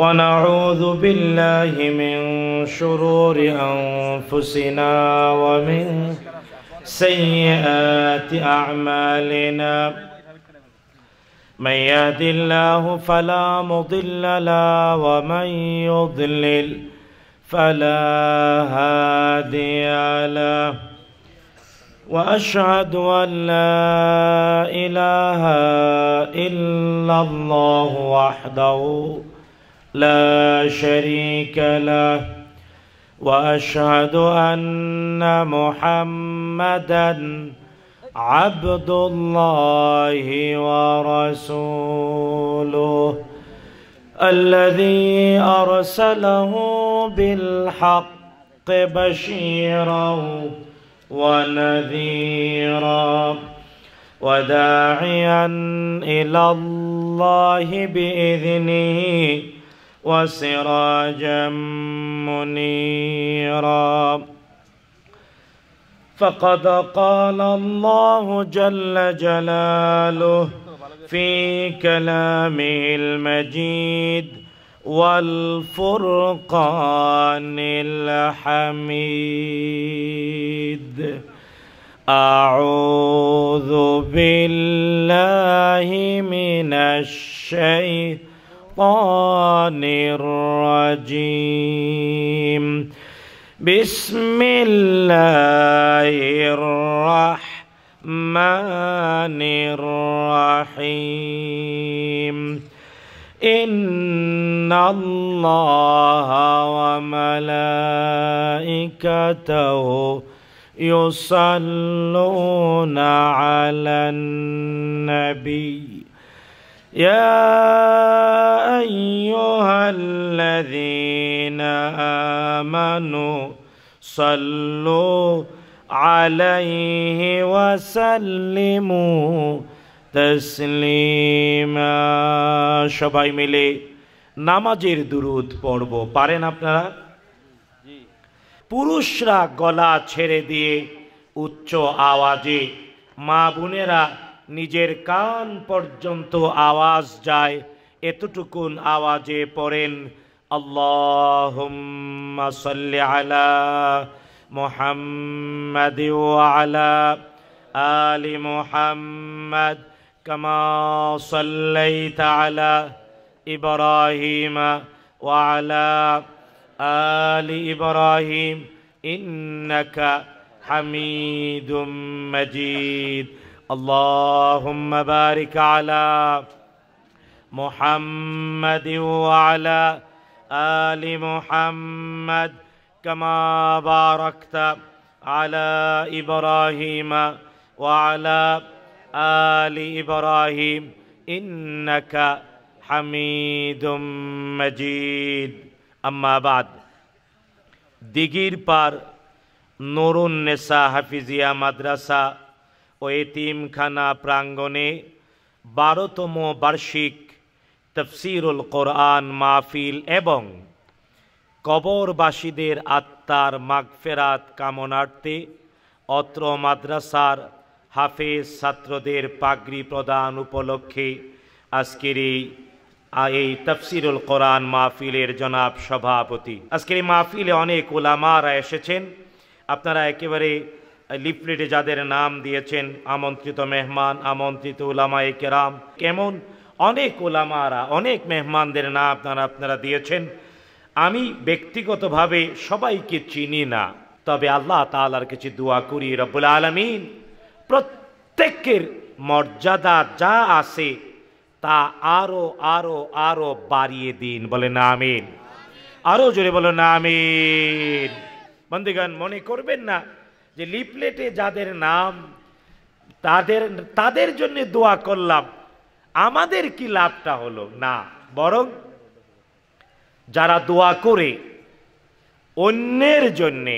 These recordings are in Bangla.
ونعوذ بالله من شرور أنفسنا ومن سيئات أعمالنا من يهد الله فلا مضل له ومن يضلل فلا هادي له واشهد ان لا اله الا الله وحده لا شريك له واشهد ان محمدا عبد الله ورسوله الذي ارسله بالحق بشيرا ونذيرا وداعيا الى الله باذنه وسراجا منيرا فقد قال الله جل جلاله في كلامه المجيد والفرقان الحميد أعوذ بالله من الشيطان الشيطان الرجيم بسم الله الرحمن الرحيم إن الله وملائكته يصلون على النبي يا أيها الذين آمنوا صلوا عليه وسلموا সবাই মিলে নামাজের দুরুদ পড়ব পারেন আপনারা পুরুষরা গলা ছেড়ে দিয়ে উচ্চ আওয়াজে মা বোনেরা নিজের কান পর্যন্ত আওয়াজ যায় এতটুকুন আওয়াজে পড়েন আল্লাহ আলা মোহাম্মদ আলি মোহাম্মদ كما صليت على إبراهيم وعلى آل إبراهيم اللهم بارك على محمد وعلى آل محمد كما باركت على إبراهيم وعلى آل إبراهيم إنك حميد مجيد أما بعد দিঘির نور নুরুন্নেসা হাফিজিয়া مدرسة ও এতিমখানা প্রাঙ্গণে বারোতম বার্ষিক তফসিরুল কোরআন মাহফিল এবং কবরবাসীদের আত্মার মাগফেরাত কামনার্থে অত্র মাদ্রাসার হাফেজ ছাত্রদের পাগড়ি প্রদান উপলক্ষে আজকের এই এই তফসিরুল কোরআন মাহফিলের জনাব সভাপতি আজকের এই মাহফিলে অনেক ওলামারা এসেছেন আপনারা একেবারে লিফলেটে যাদের নাম দিয়েছেন আমন্ত্রিত মেহমান আমন্ত্রিত ওলামায়ে কেরাম কেমন অনেক ওলামারা অনেক মেহমানদের নাম আপনারা আপনারা দিয়েছেন আমি ব্যক্তিগতভাবে সবাইকে চিনি না তবে আল্লাহ তালার কিছু দোয়া করি রব্বুল আলমিন প্রত্যেকের মর্যাদা যা আছে তা আরও আরও আরও বাড়িয়ে দিন বলে না আমিন আরও জোরে বলো না আমিন বন্দিগান মনে করবেন না যে লিপলেটে যাদের নাম তাদের তাদের জন্য দোয়া করলাম আমাদের কি লাভটা হলো না বরং যারা দোয়া করে অন্যের জন্যে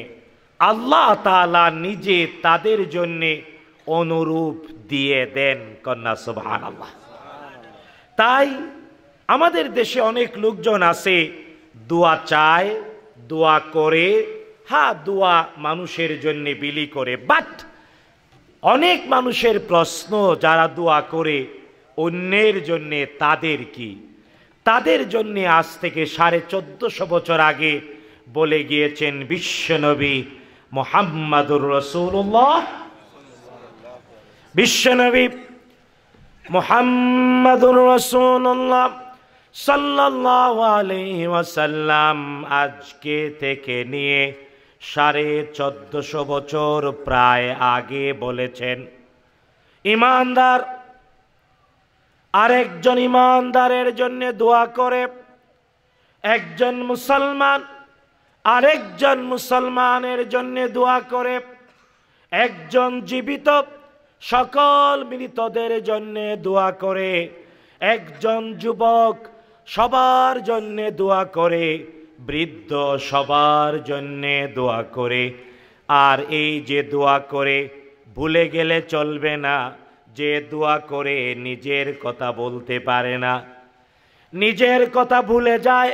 আল্লাহ তালা নিজে তাদের জন্যে অনুরূপ দিয়ে দেন কন্যা সুভান আল্লাহ তাই আমাদের দেশে অনেক লোকজন আছে দোয়া চায় দোয়া করে হা দোয়া মানুষের জন্য বিলি করে বাট অনেক মানুষের প্রশ্ন যারা দোয়া করে অন্যের জন্যে তাদের কি তাদের জন্য আজ থেকে সাড়ে চোদ্দশো বছর আগে বলে গিয়েছেন বিশ্বনবী মোহাম্মদুর রসুল্লাহ বিশ্বনবী মোহাম্মদুর রসুল্লাহ সাল্লাহ আলহ্লাম আজকে থেকে নিয়ে সাড়ে চোদ্দশো বছর প্রায় আগে বলেছেন ইমানদার আরেকজন ইমানদারের জন্য দোয়া করে একজন মুসলমান আরেকজন মুসলমানের জন্য দোয়া করে একজন জীবিত সকল মৃতদের জন্য দোয়া করে একজন যুবক সবার জন্য দোয়া করে বৃদ্ধ সবার জন্যে দোয়া করে আর এই যে দোয়া করে ভুলে গেলে চলবে না যে দোয়া করে নিজের কথা বলতে পারে না নিজের কথা ভুলে যায়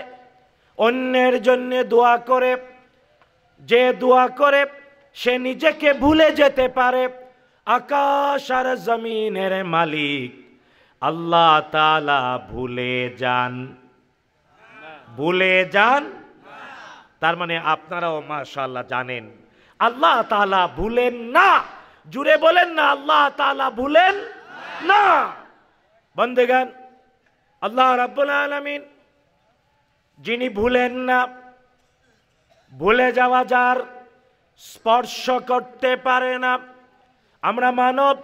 অন্যের জন্য দোয়া করে যে দোয়া করে সে নিজেকে ভুলে যেতে পারে আকাশ আর জমিনের মালিক আল্লাহ তালা ভুলে যান ভুলে যান তার মানে আপনারাও মাশাল্লাহ জানেন আল্লাহ তালা ভুলেন না জুড়ে বলেন না আল্লাহ তালা ভুলেন না বন্দেগান আল্লাহ রাব্বুল আলমিন যিনি ভুলেন না ভুলে যাওয়া যার স্পর্শ করতে পারে না আমরা মানব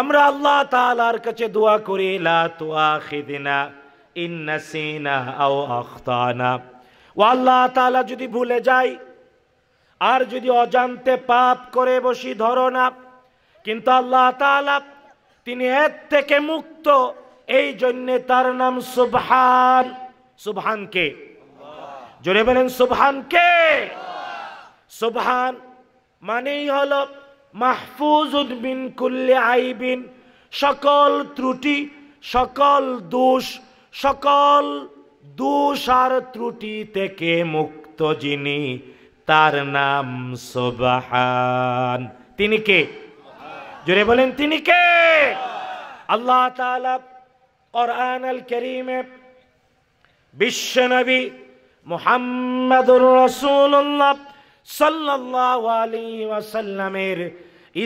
আমরা আল্লাহ তালার কাছে দোয়া করি লা তুয়া খিদিনা ইন্নাসিনা আও আখতানা ও আল্লাহ তালা যদি ভুলে যাই আর যদি অজান্তে পাপ করে বসি ধরো না কিন্তু আল্লাহ তালা তিনি এর থেকে মুক্ত এই জন্যে তার নাম সুবহান সুভানকে জোরে বলেন সুবহান কে সুবহান মানেই হল মাহফুজ উদ্বিন কুল্লে আইবিন সকল ত্রুটি সকল দোষ সকল দোষার ত্রুটি থেকে মুক্ত যিনি তার নাম সোবাহান তিনি কে জোরে বলেন তিনি কে আল্লাহ তালা কোরআন আল করিমে বিশ্বনবী মোহাম্মদুর রসুল্লাহ সাল্লাহ আলী ওয়াসাল্লামের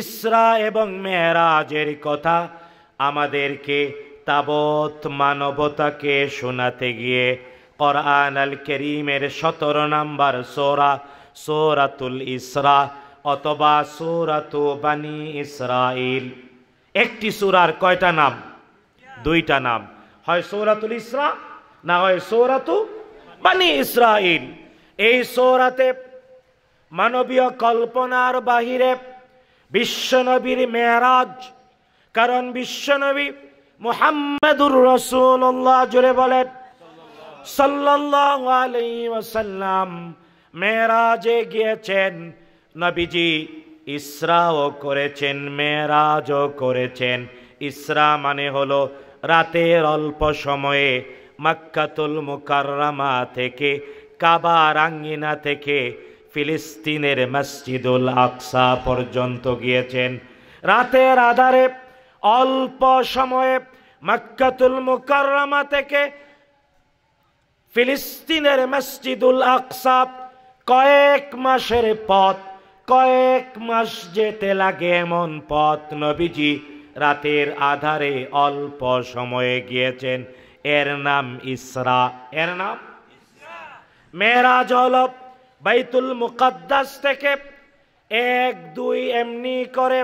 ইসরা এবং মেহরাজের কথা আমাদেরকে তাবত মানবতাকে শোনাতে গিয়ে কোরআন আল করিমের সতেরো নাম্বার সোরা সোরাতুল ইসরা অথবা সোরাতু বানি ইসরাইল একটি সুরার কয়টা নাম দুইটা নাম হয় সৌরাতুল ইসরা না হয় সৌরাতু বানি ইসরাইল এই সৌরাতে মানবীয় কল্পনার বাহিরে বিশ্বনবীর মেয়ারাজ কারণ বিশ্বনবী মোহাম্মদুর রসুল্লাহ জুড়ে বলেন সাল্লাহ আলাইসাল্লাম মেয়েরাজে গিয়েছেন নবীজি ইসরাও করেছেন মেয়েরাজও করেছেন ইসরা মানে হলো রাতের অল্প সময়ে মাক্কাতুল মুকাররামা থেকে কাবার আঙ্গিনা থেকে ফিলিস্তিনের মসজিদুল আকসা পর্যন্ত গিয়েছেন রাতের আধারে অল্প সময়ে মাক্কাতুল মুকাররামা থেকে ফিলিস্তিনের মসজিদুল আকসা কয়েক মাসের পথ কয়েক মাস যেতে লাগে এমন পথ নবীজি রাতের আধারে অল্প সময়ে গিয়েছেন এর নাম ইসরা এর নাম মেরা হল বাইতুল মুকাদ্দাস থেকে এক দুই এমনি করে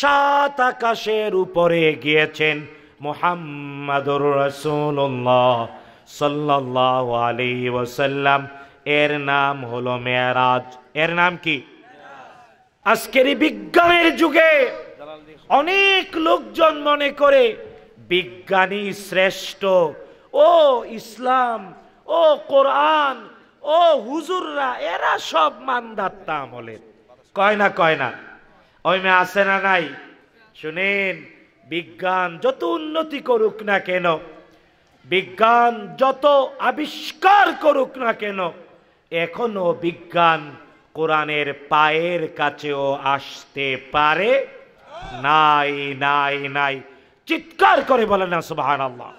সাত আকাশের উপরে গিয়েছেন মোহাম্মদুর রসুল্লাহ সাল্লাহ আলী ওসাল্লাম এর নাম হলো মেয়ারাজ এর নাম কি আজকের বিজ্ঞানের যুগে অনেক লোকজন মনে করে বিজ্ঞানী শ্রেষ্ঠ ও ইসলাম ও কোরআন ও হুজুররা এরা সব মান্দার তাম হলেন কয় না কয় না ওই মেয়ে আছে না নাই শুনেন বিজ্ঞান যত উন্নতি করুক না কেন বিজ্ঞান যত আবিষ্কার করুক না কেন এখনো বিজ্ঞান কোরআনের পায়ের কাছেও আসতে পারে নাই নাই নাই চিৎকার করে বলেন না সুবাহান আল্লাহ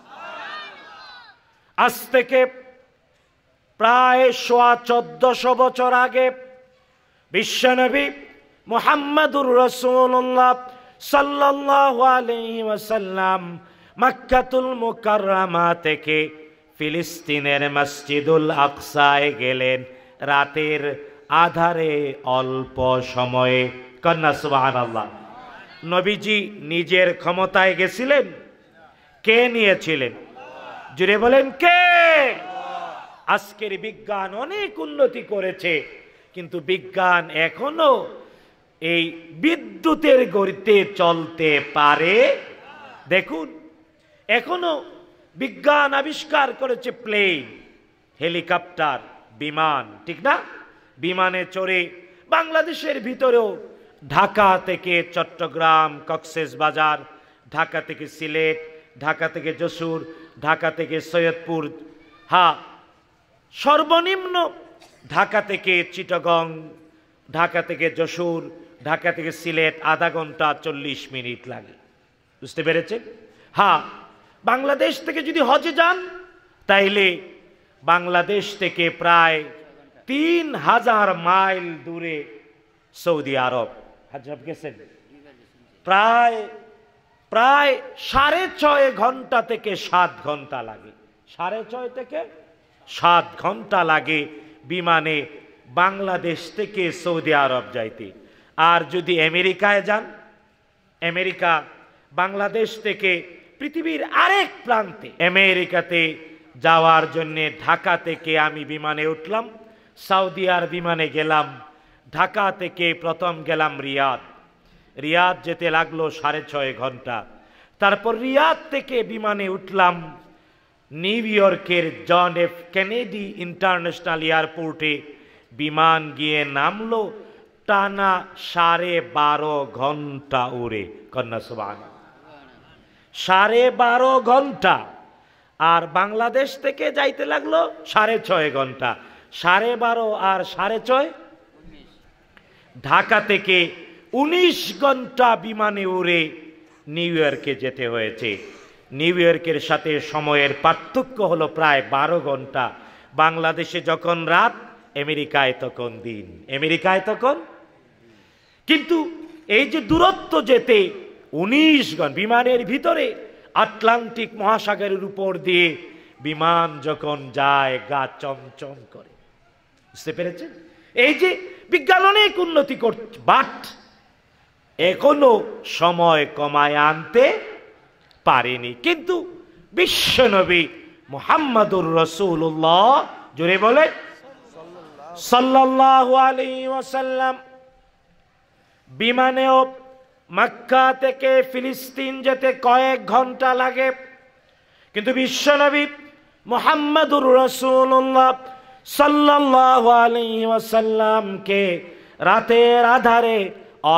আজ থেকে প্রায় সোয়া চোদ্দশো বছর আগে বিশ্বনবী মোহাম্মদুর রসুল্লাহ সাল্লাহ ওয়াসাল্লাম মাক্কাতুল মুকাররামা থেকে ফিলিস্তিনের মসজিদুল আকসায় গেলেন রাতের আধারে অল্প সময়ে কন্যা সুবাহান আল্লাহ নবীজি নিজের ক্ষমতায় গেছিলেন কে নিয়েছিলেন জুড়ে বলেন কে আজকের বিজ্ঞান অনেক উন্নতি করেছে কিন্তু বিজ্ঞান এখনো এই বিদ্যুতের গড়িতে চলতে পারে দেখুন এখনো বিজ্ঞান আবিষ্কার করেছে প্লেন হেলিকপ্টার বিমান ঠিক না বিমানে চড়ে বাংলাদেশের ভিতরেও ঢাকা থেকে চট্টগ্রাম কক্সেস বাজার ঢাকা থেকে সিলেট ঢাকা থেকে যশোর ঢাকা থেকে সৈয়দপুর হা সর্বনিম্ন ঢাকা থেকে চিটগং ঢাকা থেকে যশোর ঢাকা থেকে সিলেট আধা ঘন্টা চল্লিশ মিনিট লাগে বুঝতে পেরেছেন হ্যাঁ বাংলাদেশ থেকে যদি হজে যান তাইলে বাংলাদেশ থেকে প্রায় তিন হাজার মাইল দূরে সৌদি আরব হাজার গেছেন প্রায় প্রায় সাড়ে ছয় ঘন্টা থেকে সাত ঘন্টা লাগে সাড়ে ছয় থেকে সাত ঘন্টা লাগে বিমানে বাংলাদেশ থেকে সৌদি আরব যাইতে আর যদি আমেরিকায় যান আমেরিকা বাংলাদেশ থেকে পৃথিবীর আরেক প্রান্তে আমেরিকাতে যাওয়ার জন্যে ঢাকা থেকে আমি বিমানে উঠলাম সৌদি আর বিমানে গেলাম ঢাকা থেকে প্রথম গেলাম রিয়াদ রিয়াদ যেতে লাগলো সাড়ে ছয় ঘন্টা তারপর রিয়াদ থেকে বিমানে উঠলাম নিউ ইয়র্কের জন এফ কেনেডি ইন্টারন্যাশনাল এয়ারপোর্টে বিমান গিয়ে নামলো টানা সাড়ে বারো ঘন্টা উড়ে কন্যা সুবান সাড়ে বারো ঘন্টা আর বাংলাদেশ থেকে যাইতে লাগলো সাড়ে ছয় ঘন্টা সাড়ে বারো আর সাড়ে ছয় ঢাকা থেকে উনিশ ঘন্টা বিমানে উড়ে নিউ ইয়র্কে যেতে হয়েছে নিউ ইয়র্কের সাথে সময়ের পার্থক্য হলো প্রায় বারো ঘন্টা বাংলাদেশে যখন রাত আমেরিকায় তখন দিন আমেরিকায় তখন কিন্তু এই যে দূরত্ব যেতে উনিশ গণ বিমানের ভিতরে আটলান্টিক মহাসাগরের উপর দিয়ে বিমান যখন যায় গা চমচম করে বুঝতে পেরেছেন এই যে বিজ্ঞান অনেক উন্নতি করছে বাট এখনো সময় কমায় আনতে পারেনি কিন্তু বিশ্বনবী মোহাম্মদুর রসুল্লাহ জোরে বলে সাল্লাহ আলী ওয়াসাল্লাম বিমানেও মাক্কা থেকে ফিলিস্তিন যেতে কয়েক ঘন্টা লাগে কিন্তু বিশ্বনবী মোহাম্মদুর রসুল্লাহ সাল্লাহ আলহিমসাল্লামকে রাতের আধারে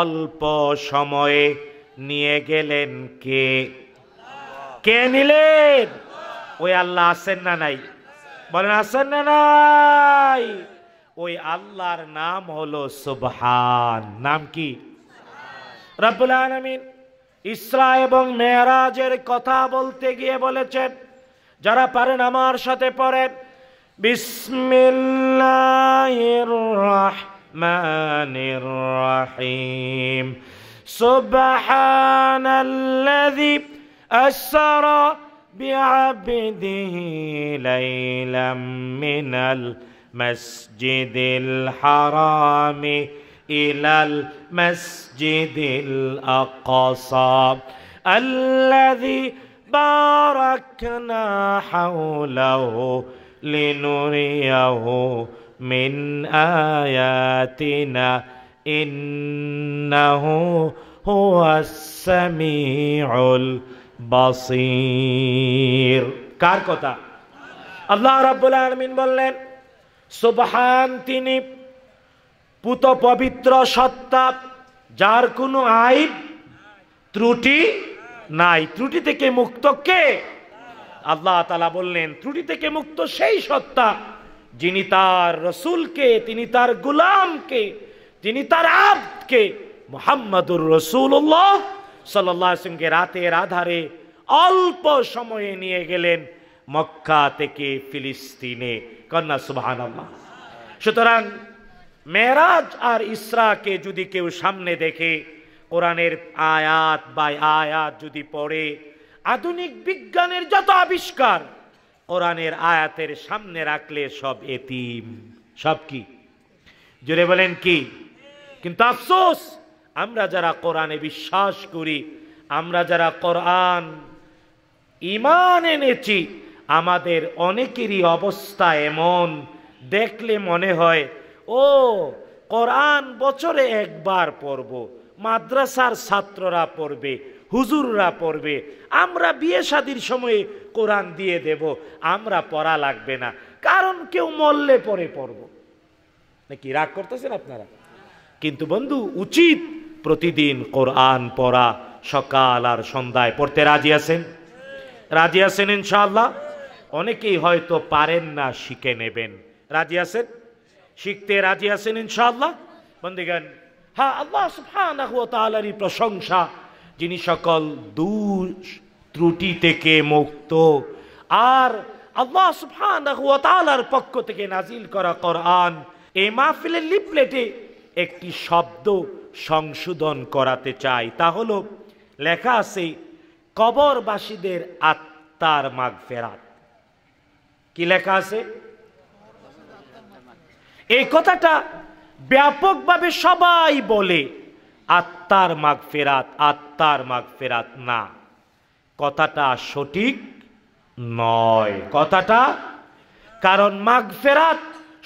অল্প সময়ে নিয়ে গেলেন কে কে নিলেন ওই আল্লাহ আছেন না নাই বলেন আছেন না নাই ওই আল্লাহর নাম হলো সুবহান নাম কি রব্বুল আলমিন ইসরা এবং মেয়ারাজের কথা বলতে গিয়ে বলেছেন যারা পারেন আমার সাথে পড়েন বিসমিল্লাহির রহমানির রহিম সুবহানাল্লাযী আসরা بعبده ليلا من مسجد الحرام إلى المسجد الأقصى الذي باركنا حوله لنريه من آياتنا إنه هو السميع البصير كاركوتا الله رب العالمين আলামিন সোবহান তিনি পুত পবিত্র সত্তা যার কোনো আইব ত্রুটি নাই ত্রুটি থেকে মুক্ত কে আল্লাহ তালা বললেন ত্রুটি থেকে মুক্ত সেই সত্তা যিনি তার রসুলকে তিনি তার গুলামকে তিনি তার আবকে মোহাম্মদুর রসুল্লাহ সাল্লাহ সিংকে রাতের আধারে অল্প সময়ে নিয়ে গেলেন মক্কা থেকে ফিলিস্তিনে কন্যা সুবাহান সুতরাং মেরাজ আর ইসরাকে যদি কেউ সামনে দেখে কোরআনের আয়াত বা আয়াত যদি পড়ে আধুনিক বিজ্ঞানের যত আবিষ্কার কোরআনের আয়াতের সামনে রাখলে সব এতিম সব কি জোরে বলেন কি কিন্তু আফসোস আমরা যারা কোরআনে বিশ্বাস করি আমরা যারা কোরআন ইমান এনেছি আমাদের অনেকেরই অবস্থা এমন দেখলে মনে হয় ও কোরআন বছরে একবার পড়ব মাদ্রাসার ছাত্ররা পড়বে হুজুররা পড়বে আমরা বিয়ে শাদির সময়ে কোরআন দিয়ে দেব আমরা পড়া লাগবে না কারণ কেউ মল্লে পরে পড়ব নাকি রাগ করতেছেন আপনারা কিন্তু বন্ধু উচিত প্রতিদিন কোরআন পড়া সকাল আর সন্ধ্যায় পড়তে রাজি আছেন রাজি আছেন ইনশাআল্লাহ অনেকেই হয়তো পারেন না শিখে নেবেন রাজি আছেন শিখতে রাজি আছেন ইনশাআল্লাহ বন্দিগান হ্যাঁ আল্লাহ সুফানি প্রশংসা যিনি সকল দু ত্রুটি থেকে মুক্ত আর আল্লাহ সুফানার পক্ষ থেকে নাজিল করা আন এ মাহফিলের লিপলেটে একটি শব্দ সংশোধন করাতে চাই তা হলো লেখা আছে কবরবাসীদের আত্মার ফেরাত কি লেখা আছে এই কথাটা ব্যাপকভাবে সবাই বলে আত্মার মাগ ফেরাত আত্মার মাগ ফেরাত না কথাটা সঠিক নয় কথাটা কারণ মাগ ফেরাত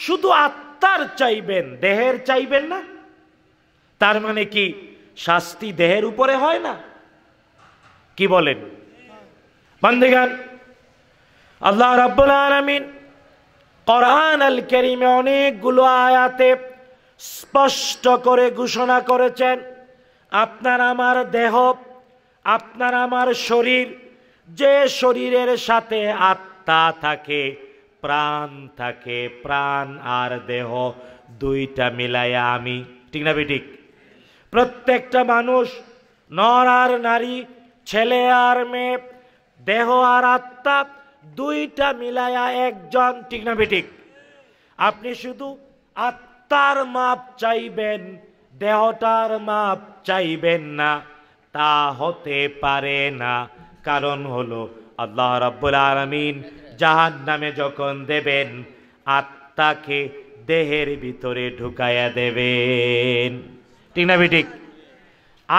শুধু আত্মার চাইবেন দেহের চাইবেন না তার মানে কি শাস্তি দেহের উপরে হয় না কি বলেন বান্দেগান আল্লাহ রাব্বুল আলমিন কোরআন আল কেরিমে অনেকগুলো আয়াতে স্পষ্ট করে ঘোষণা করেছেন আপনার আমার দেহ আপনার আমার শরীর যে শরীরের সাথে আত্মা থাকে প্রাণ থাকে প্রাণ আর দেহ দুইটা মিলাইয়া আমি ঠিক না ঠিক প্রত্যেকটা মানুষ নর আর নারী ছেলে আর মেয়ে দেহ আর আত্মা দুইটা মিলায়া একজন ঠিক না বেঠিক আপনি শুধু আত্মার মাপ চাইবেন দেহটার মাপ চাইবেন না তা হতে পারে না কারণ হলো আল্লাহ রব্বুল আলমিন জাহান নামে যখন দেবেন আত্মাকে দেহের ভিতরে ঢুকাইয়া দেবেন ঠিক না বেঠিক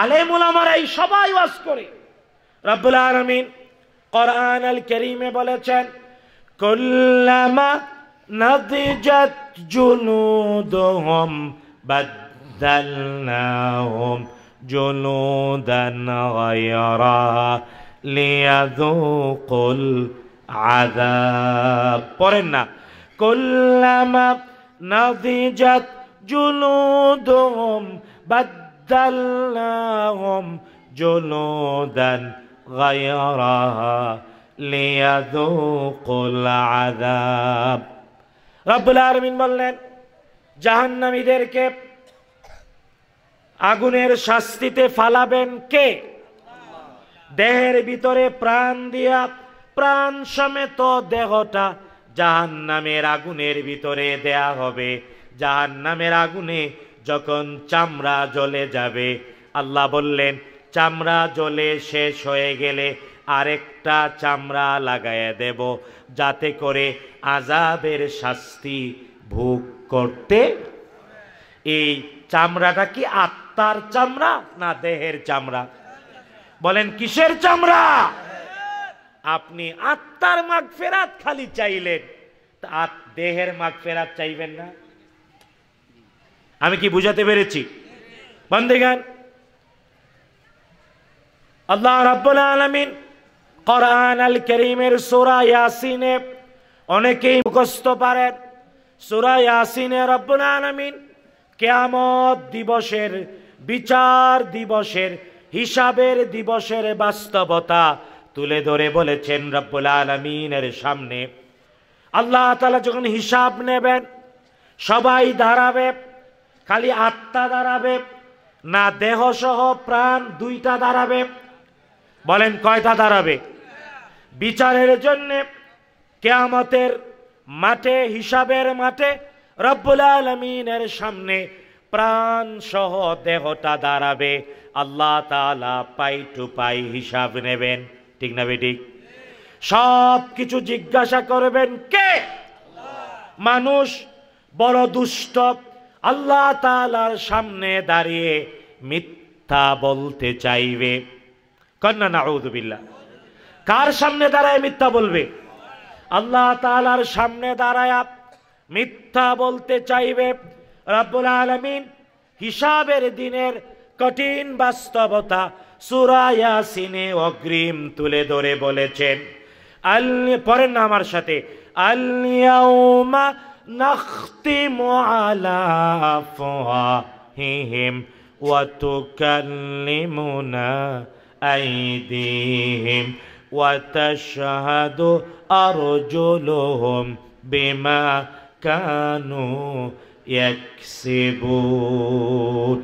আলেমুল আমার এই সবাই ওয়াস করে রব্বুল আলমিন قرآن الكريم বলেছেন كلما نضجت جنودهم بدلناهم جنودا غيرها ليذوقوا العذاب قرنا كلما نضجت جنودهم بدلناهم جنودا غيرها ليذوقوا العذاب রব্বুল আলমিন বললেন জাহান্নামীদেরকে আগুনের শাস্তিতে ফালাবেন কে দেহের ভিতরে প্রাণ দিয়া প্রাণ সমেত দেহটা জাহান নামের আগুনের ভিতরে দেয়া হবে জাহান নামের আগুনে যখন চামড়া জ্বলে যাবে আল্লাহ বললেন চামড়া জলে শেষ হয়ে গেলে আরেকটা চামড়া লাগায় দেব যাতে করে আজাবের শাস্তি ভোগ করতে এই চামড়াটা কি আত্মার চামড়া না দেহের চামড়া বলেন কিসের চামড়া আপনি আত্মার মাগ ফেরাত খালি চাইলেন দেহের মাগ ফেরাত চাইবেন না আমি কি বুঝাতে পেরেছি গান আল্লাহ রাব্বুল আলামিন কোরআন আল করিমের সূরা ইয়াসিনে অনেকেই মুখস্থ পারেন সূরা ইয়াসিনে রাব্বুল আলামিন কেয়ামত দিবসের বিচার দিবসের হিসাবের দিবসের বাস্তবতা তুলে ধরে বলেছেন রব্বুল আলমিনের সামনে আল্লাহ তালা যখন হিসাব নেবেন সবাই দাঁড়াবে খালি আত্মা দাঁড়াবে না দেহ সহ প্রাণ দুইটা দাঁড়াবে বলেন কয়টা দাঁড়াবে বিচারের জন্যে কেয়ামতের মাঠে হিসাবের মাঠে রব্বুল আলমিনের সামনে প্রাণ সহ দেহটা দাঁড়াবে আল্লাহ তালা পাই টু পাই হিসাব নেবেন ঠিক না বেটি সব কিছু জিজ্ঞাসা করবেন কে মানুষ বড় দুষ্ট আল্লাহ তালার সামনে দাঁড়িয়ে মিথ্যা বলতে চাইবে কন্যা না উদুবিল্লা কার সামনে দাঁড়ায় মিথ্যা বলবে আল্লাহ তালার সামনে দাঁড়ায় মিথ্যা বলতে চাইবে রাব্বুল আলমিন হিসাবের দিনের কঠিন বাস্তবতা সুরায়াসিনে অগ্রিম তুলে ধরে বলেছেন পরেন না আমার সাথে আলিয়াউমা ওয়া তুকাল্লিমুনা أيديهم وتشهد أرجلهم بما كانوا يكسبون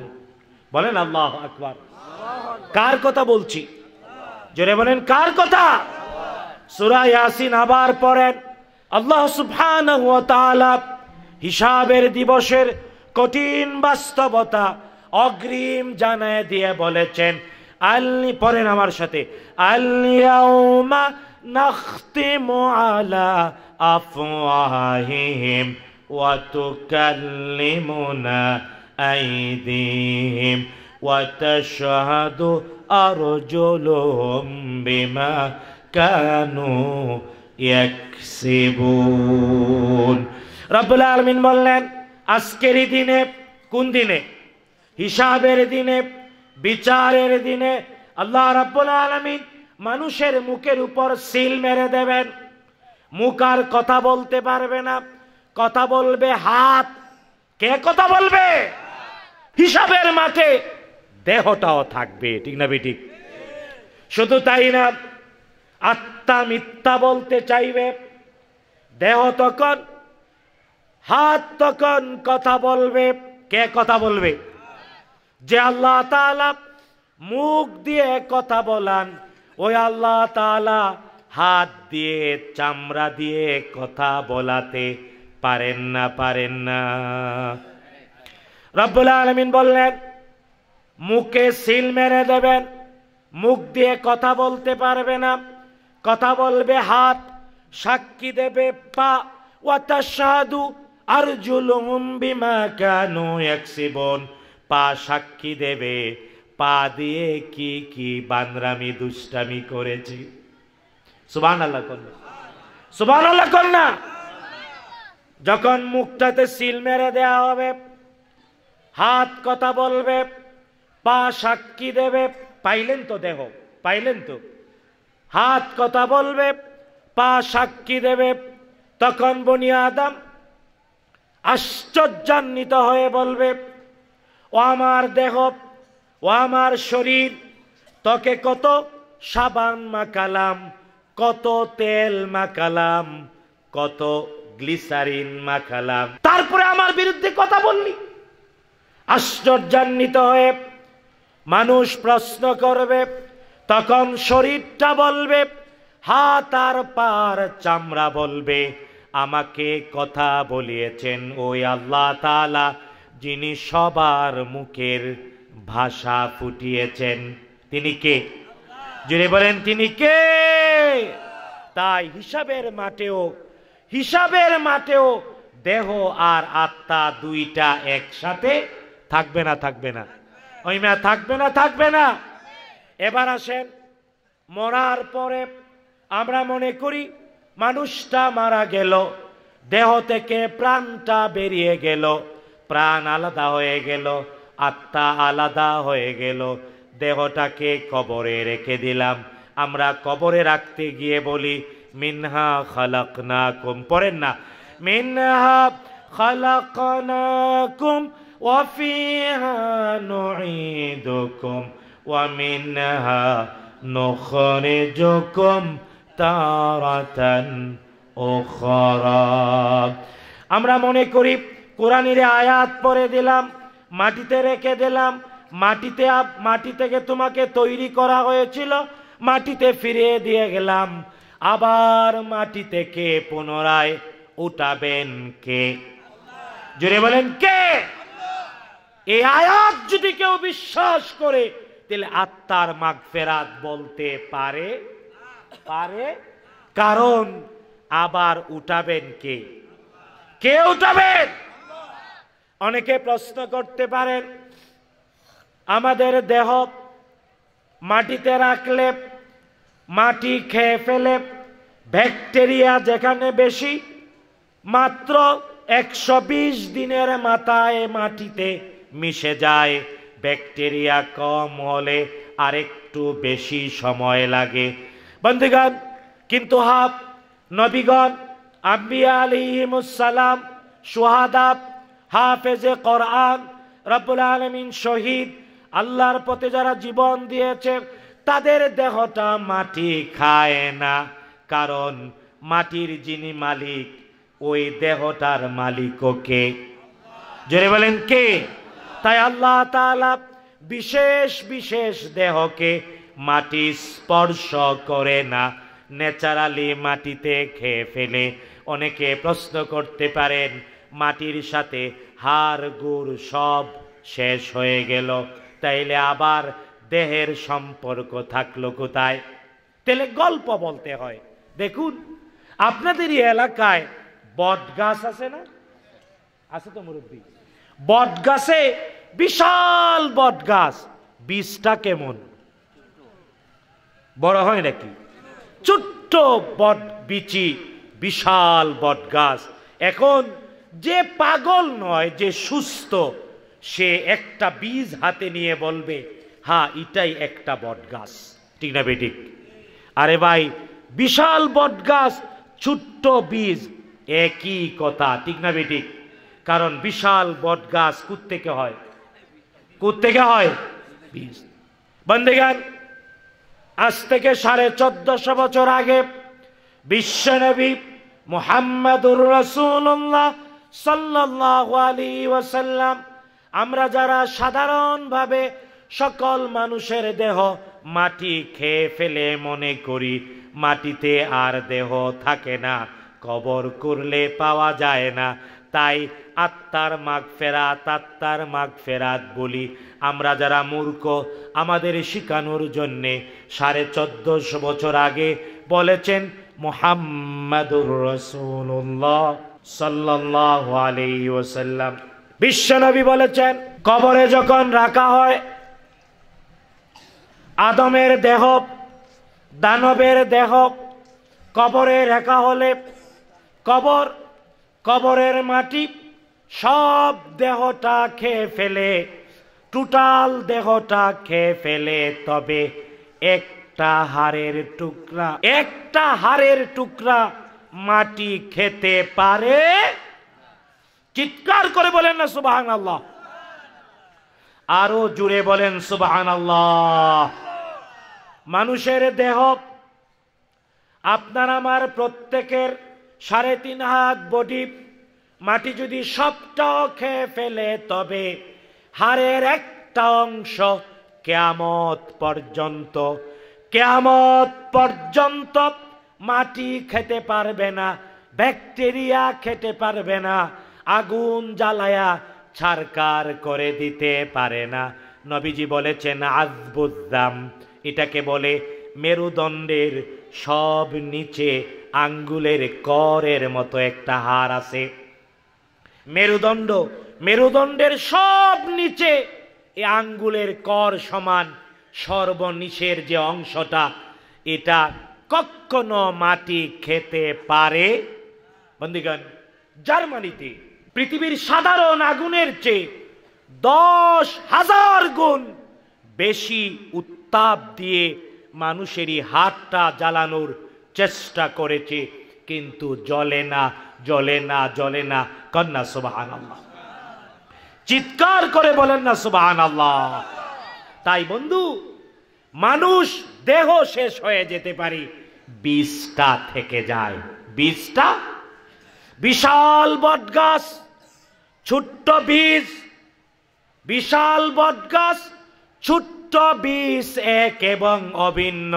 বলেন আল্লাহ আকবার কার কথা বলছি জোরে বলেন কার কথা সুরা ইয়াসিন আবার পড়েন আল্লাহ সুবহানাহু ওয়া তাআলা হিসাবের দিবসের কঠিন বাস্তবতা অগ্রিম জানায় দিয়ে বলেছেন আলনি পরেন আমার সাথে আলিয়াউমা নাখতিমু আলা আফওয়াহিহিম ওয়া তুকাল্লিমুনা আইদিহিম ওয়া তাশহাদু আরজুলুহুম বিমা কানু ইয়াকসিবুন রব্বুল আলামিন বললেন আজকের দিনে কোন দিনে হিসাবের দিনে বিচারের দিনে আল্লাহ রাব্বুল আলামিন মানুষের মুখের উপর সিল মেরে দেবেন মুখ আর কথা বলতে পারবে না কথা বলবে হাত কে কথা বলবে হিসাবের মাঠে দেহটাও থাকবে ঠিক না ঠিক শুধু তাই না আত্মা মিথ্যা বলতে চাইবে দেহ তখন হাত তখন কথা বলবে কে কথা বলবে যে আল্লাহ মুখ দিয়ে কথা বলান ওই আল্লাহ হাত দিয়ে চামড়া দিয়ে কথা বলাতে পারেন না পারেন না রব্বুল আলমিন বললেন মুখে সিল মেরে দেবেন মুখ দিয়ে কথা বলতে পারবে না কথা বলবে হাত সাক্ষী দেবে পা ওয়াতা সাধু আর জুলুম বিমা কেন এক পা সাক্ষী দেবে পা দিয়ে কি কি বান্দরামি দুষ্টামি করেছি সুবান আল্লাহ কন্যা সুবান আল্লাহ কন্যা যখন মুখটাতে সিল মেরে দেয়া হবে হাত কথা বলবে পা সাক্ষী দেবে পাইলেন তো দেহ পাইলেন তো হাত কথা বলবে পা সাক্ষী দেবে তখন বনিয়া আদাম আশ্চর্যান্বিত হয়ে বলবে ও আমার দেহ ও আমার শরীর তকে কত সাবান মাকালাম কত তেল মাকালাম কত গ্লিসারিন মাখালাম তারপরে আমার বিরুদ্ধে কথা বললি আশ্চর্যান্বিত হয়ে মানুষ প্রশ্ন করবে তখন শরীরটা বলবে হাত আর পার চামড়া বলবে আমাকে কথা বলিয়েছেন ওই আল্লাহ তালা যিনি সবার মুখের ভাষা ফুটিয়েছেন তিনি কে যিনি বলেন তিনি কে তাই হিসাবের মাঠেও হিসাবের মাঠেও দেহ আর আত্মা দুইটা একসাথে থাকবে না থাকবে না ওই মেয়া থাকবে না থাকবে না এবার আসেন মরার পরে আমরা মনে করি মানুষটা মারা গেল দেহ থেকে প্রাণটা বেরিয়ে গেল প্রাণ আলাদা হয়ে গেল আত্মা আলাদা হয়ে গেল দেহটাকে কবরে রেখে দিলাম আমরা কবরে রাখতে গিয়ে বলি মিনহা খালাক না কুম পড়েন না মিনহা খালাক না কুম ওয়াফিহা নুঈদুকুম ওয়া মিনহা নুখরিজুকুম তারাতান উখরা আমরা মনে করি কোরআনের আয়াত পরে দিলাম মাটিতে রেখে দিলাম মাটিতে মাটি থেকে তোমাকে তৈরি করা হয়েছিল মাটিতে ফিরিয়ে দিয়ে গেলাম আবার মাটি থেকে পুনরায় উঠাবেন কে জুড়ে বলেন কে এই আয়াত যদি কেউ বিশ্বাস করে তাহলে আত্মার মাগ ফেরাত বলতে পারে পারে কারণ আবার উঠাবেন কে কে উঠাবেন অনেকে প্রশ্ন করতে পারেন আমাদের দেহ মাটিতে রাখলে মাটি খেয়ে ফেলে ব্যাকটেরিয়া যেখানে বেশি মাত্র একশো দিনের মাথায় মাটিতে মিশে যায় ব্যাকটেরিয়া কম হলে আরেকটু বেশি সময় লাগে বন্ধুগণ কিন্তু হাফ নবীগণ আম্বিয়া আলিমসালাম সোহাদাব হাফেজে কোরআন রব্বুল আলমিন শহীদ আল্লাহর পথে যারা জীবন দিয়েছে তাদের দেহটা মাটি খায় না কারণ মাটির যিনি মালিক ওই দেহটার মালিক ওকে জোরে বলেন কে তাই আল্লাহ তাআলা বিশেষ বিশেষ দেহকে মাটি স্পর্শ করে না ন্যাচারালি মাটিতে খেয়ে ফেলে অনেকে প্রশ্ন করতে পারেন মাটির সাথে হাড় গুড় সব শেষ হয়ে গেল তাইলে আবার দেহের সম্পর্ক থাকলো কোথায় তাহলে গল্প বলতে হয় দেখুন আপনাদের এই এলাকায় বট গাছ আছে না আছে তো মুরব্বী বট গাছে বিশাল বট গাছ বীজটা কেমন বড় হয় নাকি ছোট্ট বট বিচি বিশাল বট গাছ এখন যে পাগল নয় যে সুস্থ সে একটা বীজ হাতে নিয়ে বলবে হা এটাই একটা বটগাছ ঠিক না বেঠিক আরে ভাই বিশাল বটগাছ ছোট্ট বীজ একই কথা ঠিক না বেঠিক কারণ বিশাল বটগাছ থেকে হয় থেকে হয় বীজ বন্দেগান আজ থেকে সাড়ে চোদ্দশো বছর আগে বিশ্বনবী মোহাম্মদুর রসুল্লাহ সাল্লাহ আলী ওয়াসাল্লাম আমরা যারা সাধারণভাবে সকল মানুষের দেহ মাটি খেয়ে ফেলে মনে করি মাটিতে আর দেহ থাকে না কবর করলে পাওয়া যায় না তাই আত্মার মাগ ফেরাত আত্মার মাগ ফেরাত বলি আমরা যারা মূর্খ আমাদের শিখানোর জন্যে সাড়ে চোদ্দশো বছর আগে বলেছেন মোহাম্মদুর রসুল্লাহ সাল্লাহ আলি ওসাল্লাম বিশ্বনবী বলেছেন কবরে যখন রাখা হয় আদমের দেহ দানবের দেহ কবরে রাখা হলে কবর কবরের মাটি সব দেহটা খেয়ে ফেলে টোটাল দেহটা খেয়ে ফেলে তবে একটা হারের টুকরা একটা হারের টুকরা মাটি খেতে পারে চিৎকার করে বলেন না সুবাহান আল্লাহ আরো জুড়ে বলেন সুবাহান আল্লাহ মানুষের দেহ আপনার আমার প্রত্যেকের সাড়ে তিন হাত বডি মাটি যদি সবটাও খেয়ে ফেলে তবে হারের একটা অংশ কেয়ামত পর্যন্ত কেয়ামত পর্যন্ত মাটি খেতে পারবে না ব্যাকটেরিয়া খেতে পারবে না আগুন জ্বালায়া ছারকার করে দিতে পারে না নবীজি বলেছেন আজবুদ্দাম এটাকে বলে মেরুদণ্ডের সব নিচে আঙ্গুলের করের মতো একটা হার আছে মেরুদণ্ড মেরুদণ্ডের সব নিচে এ আঙ্গুলের কর সমান সর্বনিশের যে অংশটা এটা কখনো মাটি খেতে পারে বন্দিগণ জার্মানিতে পৃথিবীর সাধারণ আগুনের চেয়ে দশ হাজার গুণ বেশি উত্তাপ দিয়ে মানুষেরই হাতটা জ্বালানোর চেষ্টা করেছে কিন্তু জলে না জলে না জলে না কন্যা সুবাহান আল্লাহ চিৎকার করে বলেন না সুবাহান আল্লাহ তাই বন্ধু মানুষ দেহ শেষ হয়ে যেতে পারি বীজটা থেকে যায় বীজটা বিশাল বটগাছ ছোট্ট বীজ বিশাল বটগাছ ছোট্ট বীজ এক এবং অভিন্ন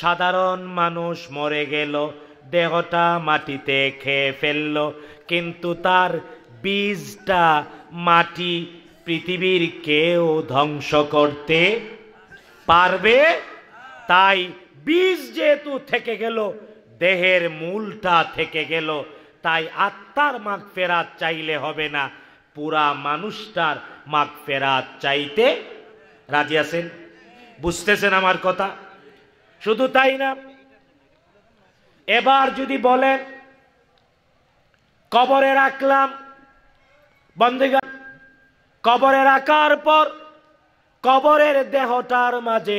সাধারণ মানুষ মরে গেল দেহটা মাটিতে খেয়ে ফেলল কিন্তু তার বীজটা মাটি পৃথিবীর কেউ ধ্বংস করতে পারবে তাই বীজ যেহেতু থেকে গেল দেহের মূলটা থেকে গেল তাই আত্মার মাঘ ফেরাত চাইলে হবে না পুরা মানুষটার মাঘ ফেরাত চাইতে রাজি আছেন বুঝতেছেন আমার কথা শুধু তাই না এবার যদি বলেন কবরে রাখলাম বন্দেগান কবরে রাখার পর কবরের দেহটার মাঝে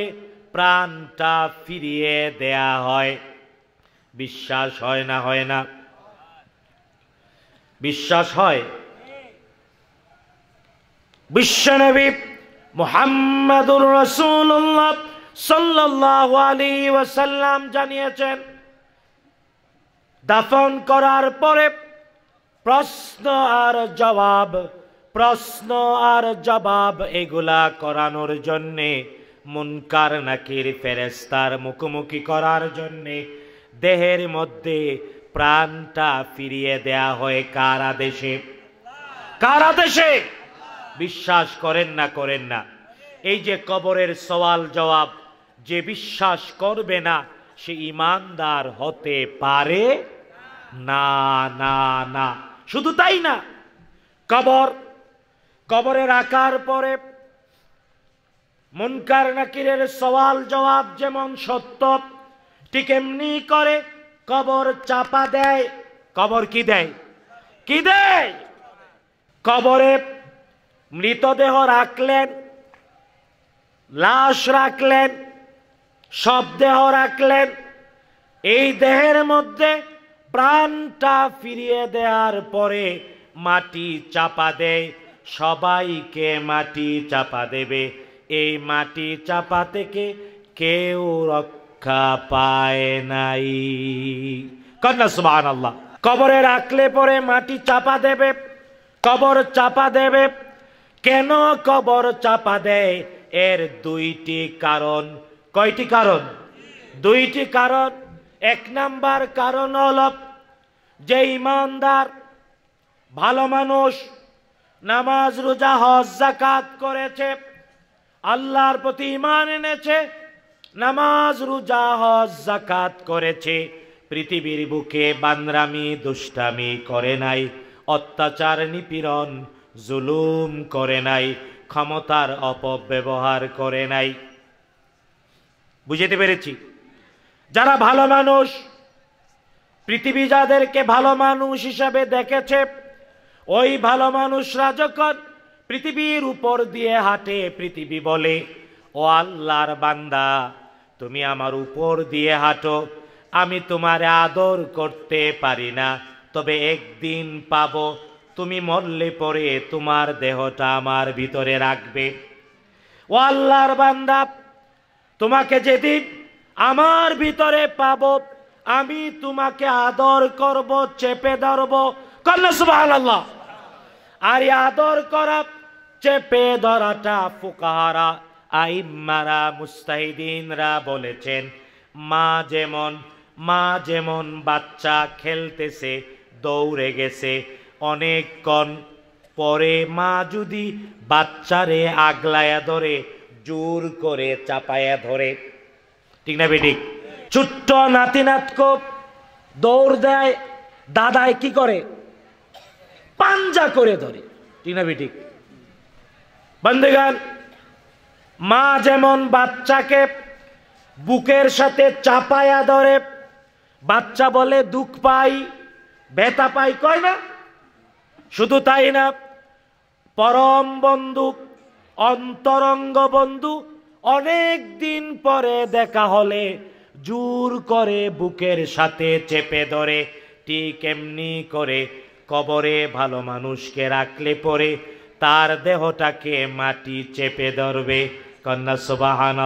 প্রাণটা ফিরিয়ে দেয়া হয় বিশ্বাস হয় না হয় না বিশ্বাস হয় বিশ্বনবী মোহাম্মদুর রসুল্লাহ সাল্লাহ আলী ওয়াসাল্লাম জানিয়েছেন দাফন করার পরে প্রশ্ন আর জবাব প্রশ্ন আর জবাব এগুলা করানোর জন্যে মুনকার নাকির ফেরেস্তার মুখোমুখি করার জন্যে দেহের মধ্যে প্রাণটা ফিরিয়ে দেয়া হয় কার আদেশে কার আদেশে বিশ্বাস করেন না করেন না এই যে কবরের সওয়াল জবাব যে বিশ্বাস করবে না সে ইমানদার হতে পারে না না না শুধু তাই না কবর কবরের আকার পরে মনকার নাকিরের সওয়াল জবাব যেমন সত্য ঠিক এমনি করে কবর চাপা দেয় কবর কি দেয় কি দেয় কবরে মৃতদেহ রাখলেন লাশ রাখলেন সব দেহ রাখলেন এই দেহের মধ্যে প্রাণটা ফিরিয়ে দেওয়ার পরে মাটি চাপা দেয় সবাইকে মাটি চাপা দেবে এই মাটি চাপা থেকে কেউ রক্ষা পায় নাই কন্যা সুবাহ আল্লাহ কবরে রাখলে পরে মাটি চাপা দেবে কবর চাপা দেবে কেন কবর চাপা দেয় এর দুইটি কারণ কয়টি কারণ দুইটি কারণ এক নাম্বার কারণ হল যে ইমানদার ভালো মানুষ নামাজ রোজা হজ জাকাত করেছে আল্লাহর প্রতি ইমান এনেছে নামাজ রোজা হজ জাকাত করেছে পৃথিবীর বুকে বান্দরামি দুষ্টামি করে নাই অত্যাচার নিপীড়ন জুলুম করে নাই ক্ষমতার অপব্যবহার করে নাই বুঝতে পেরেছি যারা ভালো মানুষ পৃথিবী যাদেরকে ভালো মানুষ হিসাবে দেখেছে ওই ভালো মানুষ রাজকর পৃথিবীর উপর দিয়ে হাঁটে পৃথিবী বলে ও আল্লাহর বান্দা তুমি আমার উপর দিয়ে হাঁটো আমি তোমার আদর করতে পারি না তবে একদিন পাব তুমি মরলে পরে তোমার দেহটা আমার ভিতরে রাখবে ও আল্লাহর বান্দা তোমাকে যেদিন আমার ভিতরে পাব আমি তোমাকে আদর করব চেপে ধরব কন্যা সুবাহ আল্লাহ আর আদর করা চেপে ধরাটা ফুকাহারা আইম্মারা মুস্তাহিদিনরা বলেছেন মা যেমন মা যেমন বাচ্চা খেলতেছে দৌড়ে গেছে অনেকক্ষণ পরে মা যদি বাচ্চারে আগলায়া ধরে জোর করে চাপায়া ধরে ঠিক না বেঠিক ছোট্ট নাতি নাতকোপ দৌড় দেয় দাদায় কি করে পাঞ্জা করে ধরে ঠিক না বেঠিক বন্ধুগান মা যেমন বাচ্চাকে বুকের সাথে চাপায়া ধরে বাচ্চা বলে দুঃখ পাই ব্যথা পাই কয় না শুধু তাই না পরম বন্ধু অন্তরঙ্গ বন্ধু অনেক দিন পরে দেখা হলে জোর করে বুকের সাথে চেপে ধরে ঠিক এমনি করে কবরে ভালো মানুষকে রাখলে পরে তার দেহটাকে মাটি চেপে ধরবে কন্যা সুবাহান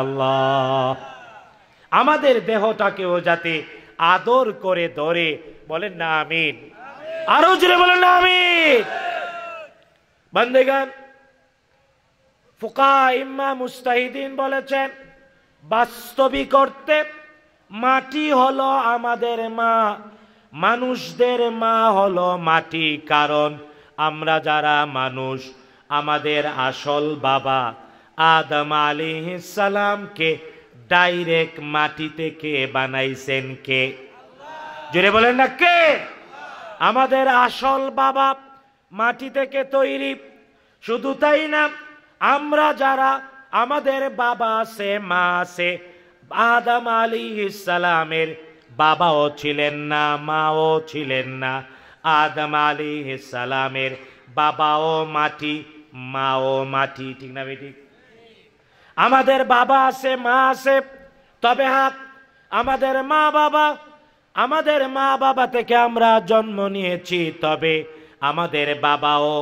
আমাদের দেহটাকেও যাতে আদর করে ধরে বলেন না আমিন আরো জুড়ে বলেন না আমিন বন্দেগান ফুকা ইম্মা মুস্তাহিদিন বলেছেন বাস্তবিক করতে মাটি হলো আমাদের মা মানুষদের মা হলো মাটি কারণ আমরা যারা মানুষ আমাদের আসল বাবা আদম আলী সালামকে ডাইরেক্ট মাটি থেকে বানাইছেন কে জুড়ে বলেন না কে আমাদের আসল বাবা মাটি থেকে তৈরি শুধু তাই না আমরা যারা আমাদের বাবা আছে মা আছে আদম আলী সালামের বাবাও ছিলেন না মাও ছিলেন না আদম আলী সালামের বাবাও মাটি মা ও মাটি ঠিক না বেঠিক আমাদের বাবা আছে মা আছে তবে হাত আমাদের মা বাবা আমাদের মা বাবা থেকে আমরা জন্ম নিয়েছি তবে আমাদের বাবাও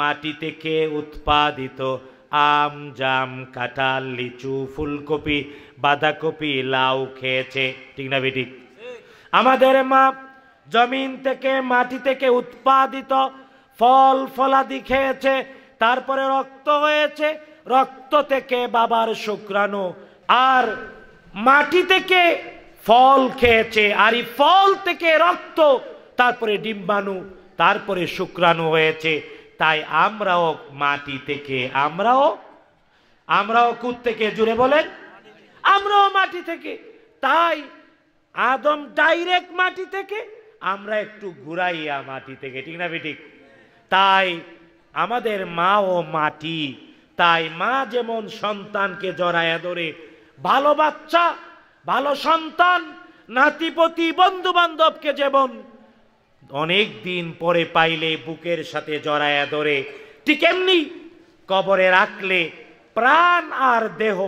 মাটি থেকে উৎপাদিত আম জাম কাঁঠাল লিচু ফুলকপি বাঁধাকপি লাউ খেয়েছে ঠিক না বেটি আমাদের মা জমিন থেকে মাটি থেকে উৎপাদিত ফল ফলাদি খেয়েছে তারপরে রক্ত হয়েছে রক্ত থেকে বাবার শুক্রাণু আর মাটি থেকে ফল খেয়েছে আর এই ফল থেকে রক্ত তারপরে ডিম্বাণু তারপরে শুক্রাণু হয়েছে তাই আমরাও মাটি থেকে আমরাও আমরাও কুত থেকে জুড়ে বলেন আমরাও মাটি থেকে তাই আদম ডাইরেক্ট মাটি থেকে আমরা একটু ঘুরাইয়া মাটি থেকে ঠিক না ঠিক তাই আমাদের মা ও মাটি তাই মা যেমন সন্তানকে জড়ায়া ধরে ভালো বাচ্চা ভালো সন্তান নাতিপতি বন্ধু বান্ধবকে যেমন অনেক দিন পরে পাইলে বুকের সাথে জড়ায়া ধরে ঠিক এমনি কবরে রাখলে প্রাণ আর দেহ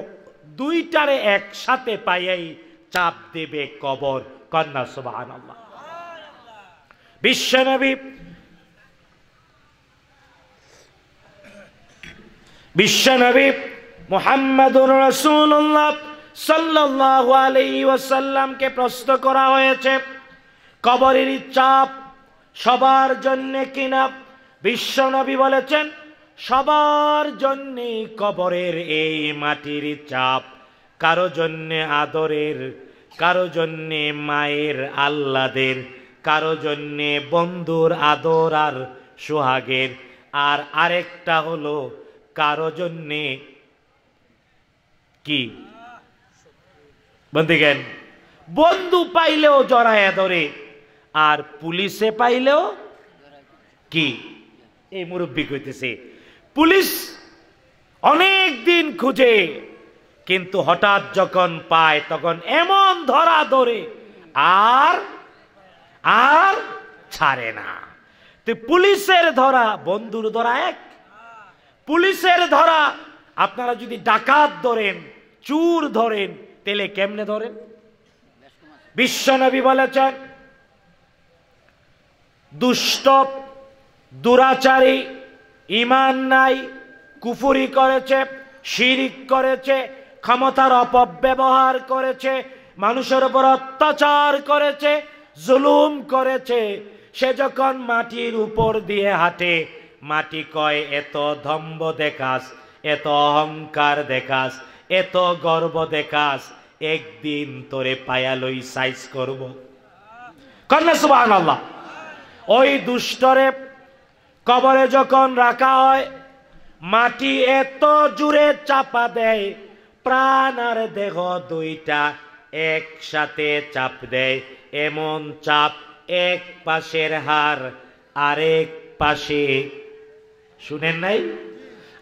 দুইটারে একসাথে পাইয়াই চাপ দেবে কবর কন্যা সুবাহ বিশ্বনবী বিশ্বনবী মোহাম্মদুর রসুল্লাহ সাল্লাহ আলি ওয়াসাল্লামকে প্রশ্ন করা হয়েছে কবরের চাপ সবার জন্যে কিনা বিশ্বনবী বলেছেন সবার জন্যে কবরের এই মাটির চাপ কারো জন্যে আদরের কারো জন্যে মায়ের আল্লাদের কারো জন্যে বন্ধুর আদর আর সোহাগের আর আরেকটা হলো কারো জন্যে কি বন্দিগেন বন্ধু পাইলেও জড়ায় ধরে আর পুলিশে পাইলেও কি এই মুরব্বী কইতেছে পুলিশ অনেক দিন খুঁজে কিন্তু হঠাৎ যখন পায় তখন এমন ধরা ধরে আর আর ছাড়ে না তুই পুলিশের ধরা বন্ধুর ধরা এক পুলিশের ধরা আপনারা যদি ডাকাত ধরেন চুর ধরেন তেলে কেমনে ধরেন বিশ্বনবী বলেছেন দুষ্ট দুরাচারী ইমান নাই কুফুরি করেছে শিরিক করেছে ক্ষমতার অপব্যবহার করেছে মানুষের উপর অত্যাচার করেছে জুলুম করেছে সে যখন মাটির উপর দিয়ে হাঁটে মাটি কয় এত ধম্ব দেখাস এত অহংকার দেখাস এত গর্ব দেখাস একদিন তোরে পায়ালই সাইজ করব কন্যা সুবাহ আল্লাহ ওই দুষ্টরে কবরে যখন রাখা হয় মাটি এত জুড়ে চাপা দেয় প্রাণ আর দেহ দুইটা একসাথে চাপ দেয় এমন চাপ এক পাশের হার আরেক পাশে শুনেন নাই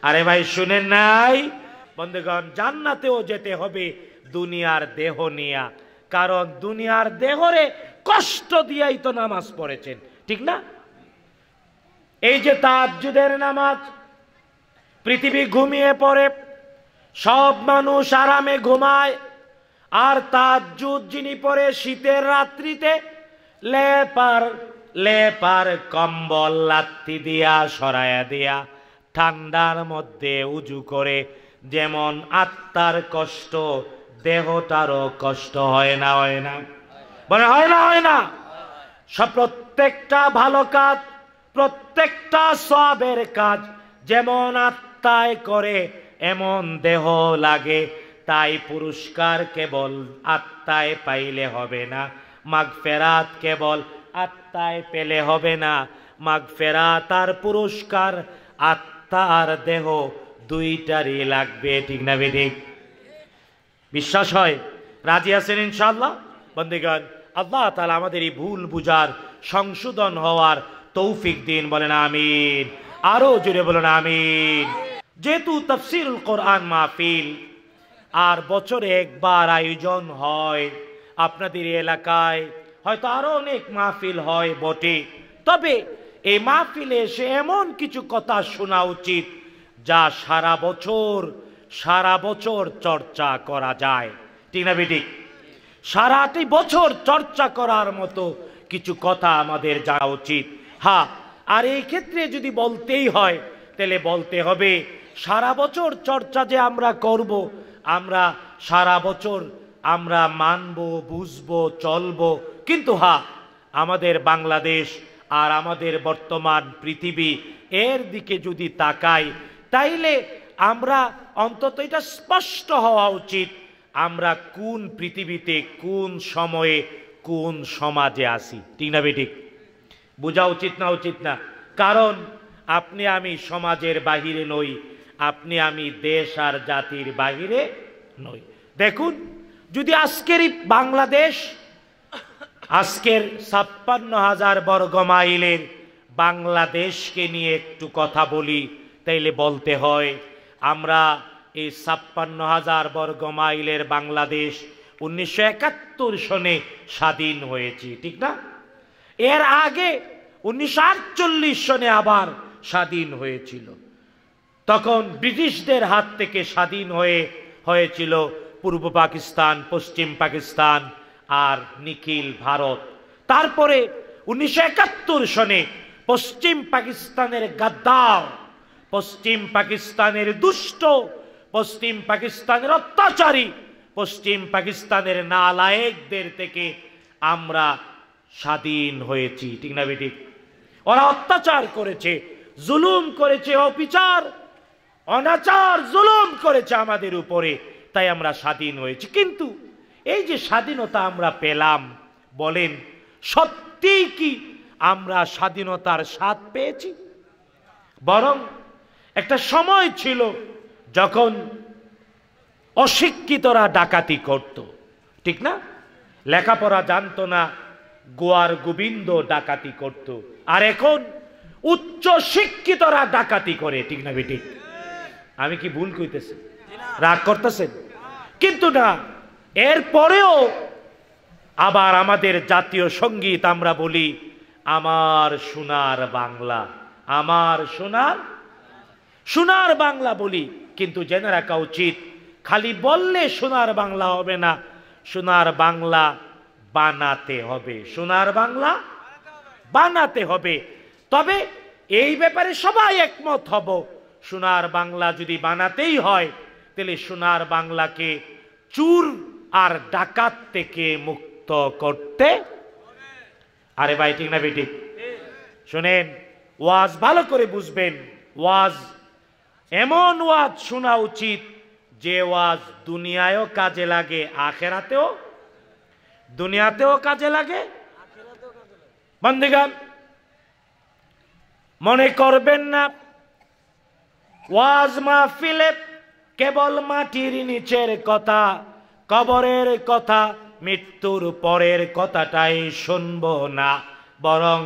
আরে ভাই শুনেন নাই বন্ধুগণ জান্নাতেও যেতে হবে দুনিয়ার দেহ নিয়া কারণ দুনিয়ার দেহরে কষ্ট দিয়াই তো নামাজ পড়েছেন ঠিক না এই যে তাজুদের নামাজ পৃথিবী ঘুমিয়ে পড়ে সব মানুষ আরামে ঘুমায় আর তাজুদ যিনি পড়ে শীতের রাত্রিতে লেপার লেপার কম্বল লাত্তি দিয়া সরায়া দিয়া ঠান্ডার মধ্যে উজু করে যেমন আত্মার কষ্ট দেহটারও কষ্ট হয় না হয় না মানে হয় না হয় না সব প্রত্যেকটা ভালো কাজ প্রত্যেকটা সবের কাজ যেমন আত্মায় করে এমন দেহ লাগে তাই পুরস্কার কেবল আত্মায় পাইলে হবে না মাগ ফেরাত কেবল আত্মায় পেলে হবে না মাগফেরা ফেরা তার পুরস্কার আত্মা আর দেহ দুইটারই লাগবে ঠিক না বেদিক বিশ্বাস হয় রাজি আছেন ইনশাল্লাহ বন্দিগণ আল্লাহ তালা আমাদের এই ভুল বুঝার সংশোধন হওয়ার তৌফিক দিন বলেন আমিন আরও জুড়ে বলেন আমিন যেহেতু তফসিরুল কোরআন মাহফিল আর বছরে একবার আয়োজন হয় আপনাদের এলাকায় হয়তো আরো অনেক মাহফিল হয় বটে তবে এই মাহফিলে এসে এমন কিছু কথা শোনা উচিত যা সারা বছর সারা বছর চর্চা করা যায় ঠিক না বেটি সারাটি বছর চর্চা করার মতো কিছু কথা আমাদের জানা উচিত হ্যাঁ আর এই ক্ষেত্রে যদি বলতেই হয় তাহলে বলতে হবে সারা বছর চর্চা যে আমরা করব আমরা সারা বছর আমরা মানব বুঝবো চলবো কিন্তু হা আমাদের বাংলাদেশ আর আমাদের বর্তমান পৃথিবী এর দিকে যদি তাকাই তাইলে আমরা অন্তত এটা স্পষ্ট হওয়া উচিত আমরা কোন পৃথিবীতে কোন সময়ে কোন সমাজে আসি ঠিক না বেঠিক বোঝা উচিত না উচিত না কারণ আপনি আমি সমাজের বাহিরে নই আপনি আমি দেশ আর জাতির বাহিরে নই দেখুন যদি আজকের বাংলাদেশ আজকের ছাপ্পান্ন হাজার বর্গ মাইলের বাংলাদেশকে নিয়ে একটু কথা বলি তাইলে বলতে হয় আমরা এই ছাপ্পান্ন হাজার বর্গ মাইলের বাংলাদেশ উনিশশো একাত্তর সনে স্বাধীন হয়েছি ঠিক না এর আগে উনিশশো আটচল্লিশ সনে আবার স্বাধীন হয়েছিল তখন ব্রিটিশদের হাত থেকে স্বাধীন হয়ে হয়েছিল পূর্ব পাকিস্তান পশ্চিম পাকিস্তান আর নিখিল ভারত তারপরে উনিশশো সনে পশ্চিম পাকিস্তানের গাদ্দার পশ্চিম পাকিস্তানের দুষ্ট পশ্চিম পাকিস্তানের অত্যাচারী পশ্চিম পাকিস্তানের নালায়েকদের থেকে আমরা স্বাধীন হয়েছি ঠিক না বেটি ওরা অত্যাচার করেছে জুলুম করেছে অবিচার অনাচার জুলুম করেছে আমাদের উপরে তাই আমরা স্বাধীন হয়েছি কিন্তু এই যে স্বাধীনতা আমরা পেলাম বলেন সত্যিই কি আমরা স্বাধীনতার স্বাদ পেয়েছি বরং একটা সময় ছিল যখন অশিক্ষিতরা ডাকাতি করত ঠিক না লেখাপড়া জানতো না গোয়ার গোবিন্দ ডাকাতি করত আর এখন উচ্চ শিক্ষিতরা ডাকাতি করে ঠিক না বেটি আমি কি ভুল কইতেছি রাগ করতেছেন কিন্তু না এরপরেও আবার আমাদের জাতীয় সঙ্গীত আমরা বলি আমার সোনার বাংলা আমার সোনার সোনার বাংলা বলি কিন্তু জেনে রাখা উচিত খালি বললে সোনার বাংলা হবে না সোনার বাংলা বানাতে হবে সোনার বাংলা বানাতে হবে তবে এই ব্যাপারে সবাই একমত হব সোনার বাংলা যদি বানাতেই হয় তাহলে সোনার বাংলাকে চুর আর ডাকাত থেকে মুক্ত করতে আরে ভাই ঠিক না বেটি শুনেন ওয়াজ ভালো করে বুঝবেন ওয়াজ এমন ওয়াজ শোনা উচিত যে ওয়াজ দুনিয়ায়ও কাজে লাগে আখেরাতেও দুনিয়াতেও কাজে লাগে বন্দিগান মনে করবেন না ওয়াজ মাহফিলে কেবল মাটির নিচের কথা কবরের কথা মৃত্যুর পরের কথাটাই শুনব না বরং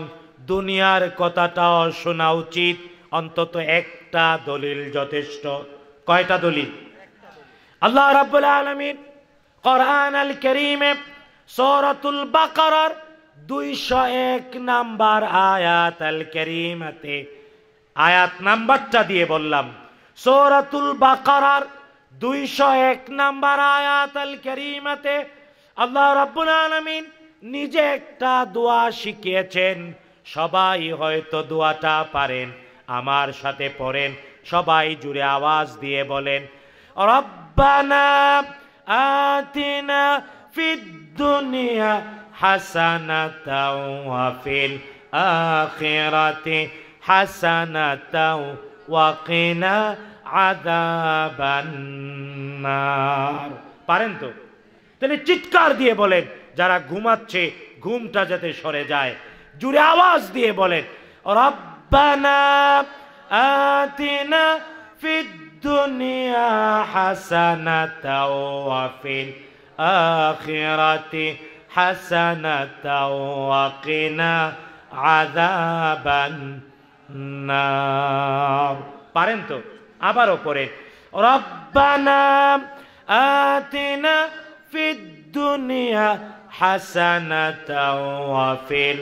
দুনিয়ার কথাটাও শোনা উচিত অন্তত একটা দলিল যথেষ্ট কয়টা দলিল আল্লাহ রাবুল আলমিন করান আল করিমে সূরাতুল দুইশ এক নাম্বার আয়াত আল করিমাতে আয়াত নাম্বারটা দিয়ে বললাম সূরাতুল বাকারার দুইশো এক নাম্বার আয়াত আল করিমাতে আল্লাহ রাব্বুল আলমিন নিজে একটা দোয়া শিখিয়েছেন সবাই হয়তো দোয়াটা পারেন আমার সাথে পড়েন সবাই জুড়ে আওয়াজ দিয়ে বলেন রব্বানা আতিনা ফিদ দুনিয়া হাসানাতাও ফিল আখিরাতি হাসানাতাও ওয়াকিনা আদাবান্নার পারেন তো তাহলে চিৎকার দিয়ে বলেন যারা ঘুমাচ্ছে ঘুমটা যাতে সরে যায় জুড়ে আওয়াজ দিয়ে বলেন রব্বানা আতিনা ফিদ দুনিয়া হাসানাতাও ওয়া ফিল আখিরাতি হাসানাতাও ওয়া কিনা আযাবান নার পারেন তো আবারও পড়েন রব্বানা আতিনা ফিদ দুনিয়া হাসানাতাও ফিল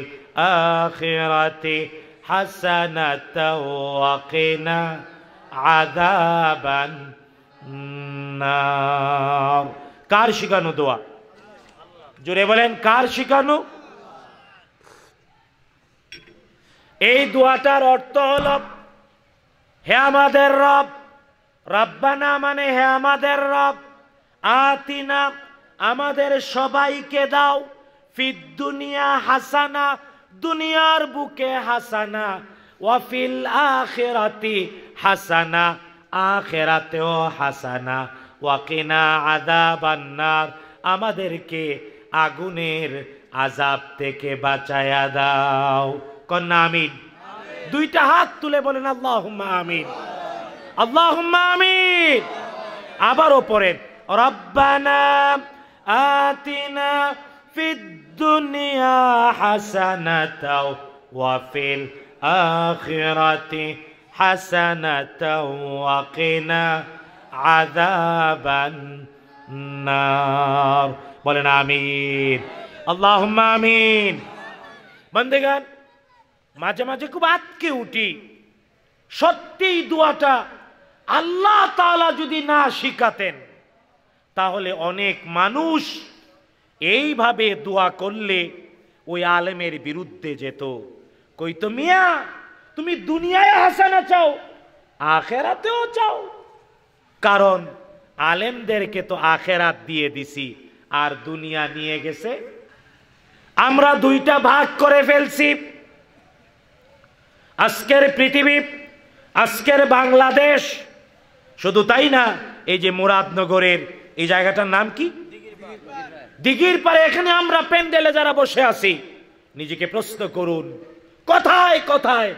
আখিরাতি হাসানাতাও ওয়াকিনা আযাবান নার কার শিখানো দোয়া জোরে বলেন কার শিখানো এই দোয়াটার অর্থ হলো হে আমাদের রব রব্বানা মানে হে আমাদের রব আতিনা আমাদের সবাইকে দাও ফিদ দুনিয়া হাসানা দুনিয়ার বুকে হাসানা ওয়াফিল আখেরাতি হাসানা আখেরাতেও হাসানা ওয়াকিনা আদাবান্নার আমাদেরকে আগুনের আজাব থেকে বাঁচায়া দাও কন্যা আমিন দুইটা হাত তুলে বলেন আল্লাহ আমিন আল্লাহ আমিন আবারও পড়েন রব্বানা আতিনা ফিদ দুনিয়া হাসানাতাও ওয়াফিল আখিরাতি হাসানাতাও ওয়াকিনা আযাবান নার বলেন আমিন আল্লাহুম্মা আমিন বন্দেগান মাঝে মাঝে খুব আটকে উঠি সত্যিই দোয়াটা আল্লাহ তালা যদি না শিখাতেন তাহলে অনেক মানুষ এইভাবে দোয়া করলে ওই আলেমের বিরুদ্ধে যেত কই তো মিয়া তুমি দুনিয়ায় হাসানা চাও আখেরাতেও চাও কারণ আলেমদেরকে তো আখেরাত দিয়ে দিছি আর দুনিয়া নিয়ে গেছে আমরা দুইটা ভাগ করে ফেলছি আজকের পৃথিবী আজকের বাংলাদেশ শুধু তাই না এই যে মুরাদনগরের এই জায়গাটার নাম কি দিঘির পারে এখানে আমরা প্যান্ডেলে যারা বসে আছি নিজেকে প্রশ্ন করুন কথায় কথায়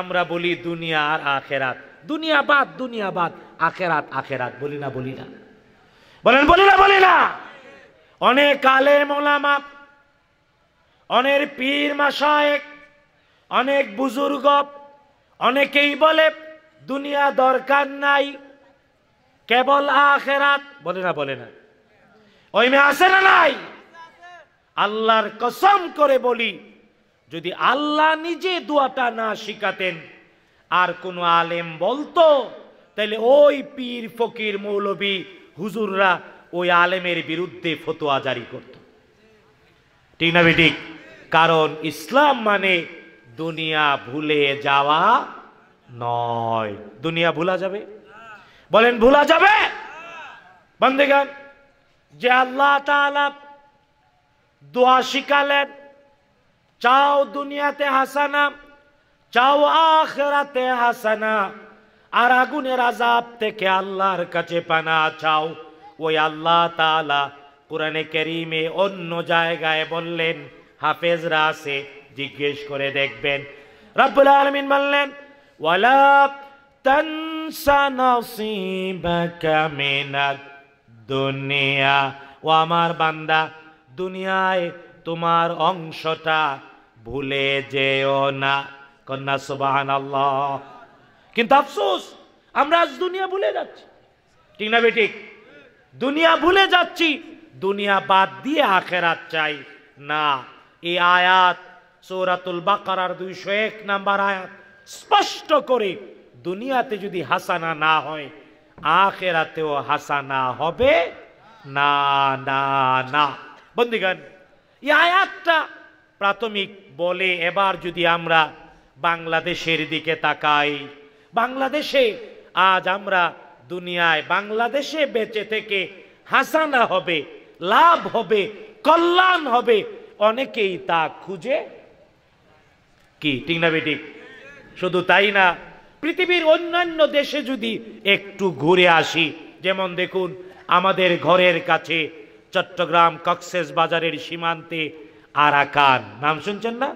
আমরা বলি দুনিয়া আর আখেরাত দুনিয়া বাদ দুনিয়া বাদ আখেরাত আখেরাত বলি না বলি না বলেন বলি না বলি না অনেক আলে মোলামাপ অনেক পীর মাসায় অনেক বুজুর্গ অনেকেই বলে দুনিয়া দরকার নাই কেবল আখেরাত বলে না বলে না ওই মেয়ে আছে না নাই আল্লাহর কসম করে বলি যদি আল্লাহ নিজে দোয়াটা না শিখাতেন আর কোনো আলেম বলতো তাহলে ওই পীর ফকির মৌলবী হুজুররা ওই আলেমের বিরুদ্ধে ফতোয়া জারি করত ঠিক না কারণ ইসলাম মানে দুনিয়া ভুলে যাওয়া নয় দুনিয়া ভুলা যাবে বলেন ভুলা যাবে বন্দেগান যে আল্লাহ দোয়া শিখালেন চাও দুনিয়াতে হাসানা চাও আখেরাতে হাসানা আর আগুনের আজাব থেকে আল্লাহর কাছে পানা চাও ওই আল্লাহ তালা কোরআনে কেরিমে অন্য জায়গায় বললেন হাফেজরা আছে জিজ্ঞেস করে দেখবেন রব্বুল আলমিন বললেন ওয়ালা تنسى نصيبك من দুনিয়া ও আমার বান্দা দুনিয়ায় তোমার অংশটা ভুলে যেও না কন্যা সুবাহান আল্লাহ কিন্তু আফসোস আমরা আজ দুনিয়া ভুলে যাচ্ছি ঠিক না বেঠিক দুনিয়া ভুলে যাচ্ছি দুনিয়া বাদ দিয়ে আখেরাত চাই না এই আয়াত সৌরাতুল বাকারার দুইশো এক নাম্বার আয়াত স্পষ্ট করে দুনিয়াতে যদি হাসানা না হয় আখেরাতেও হাসানা হবে না না না বন্দিগান এই আয়াতটা প্রাথমিক বলে এবার যদি আমরা বাংলাদেশের দিকে তাকাই বাংলাদেশে আজ আমরা দুনিয়ায় বাংলাদেশে বেঁচে থেকে হাসানা হবে লাভ হবে কল্যাণ হবে অনেকেই তা খুঁজে কি ঠিক না বেটি শুধু তাই না পৃথিবীর অন্যান্য দেশে যদি একটু ঘুরে আসি যেমন দেখুন আমাদের ঘরের কাছে চট্টগ্রাম কক্সেস বাজারের সীমান্তে আরাকান নাম শুনছেন না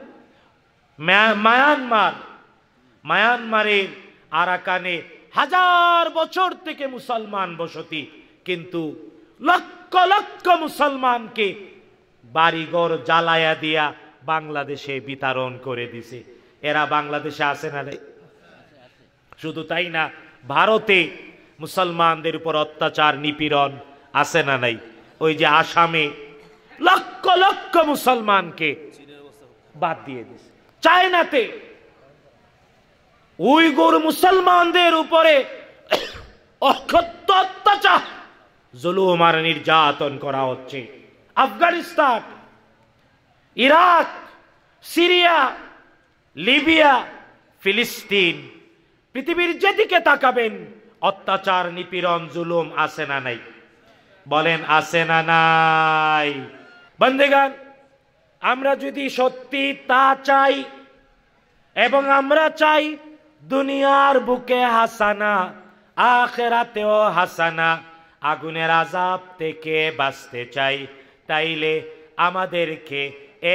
মায়ানমার মায়ানমারের আরাকানে হাজার বছর থেকে মুসলমান বসতি কিন্তু লক্ষ লক্ষ মুসলমানকে বাড়িঘর জ্বালায়া দিয়া বাংলাদেশে বিতরণ করে দিছে এরা বাংলাদেশে আসে না শুধু তাই না ভারতে মুসলমানদের উপর অত্যাচার নিপীড়ন আসে না নাই ওই যে আসামে লক্ষ লক্ষ মুসলমানকে বাদ দিয়ে দিছে চায়নাতে উইগুর মুসলমানদের উপরে অক্ষত্য অত্যাচার জুলুম আর নির্যাতন করা হচ্ছে আফগানিস্তান ইরাক সিরিয়া লিবিয়া ফিলিস্তিন পৃথিবীর যেদিকে তাকাবেন অত্যাচার নিপীড়ন জুলুম আছে না নাই বলেন আসে না নাই বন্দেগান আমরা যদি সত্যি তা চাই এবং আমরা চাই দুনিয়ার বুকে হাসানা আখেরাতেও হাসানা আগুনের আজাব থেকে বাঁচতে চাই তাইলে আমাদেরকে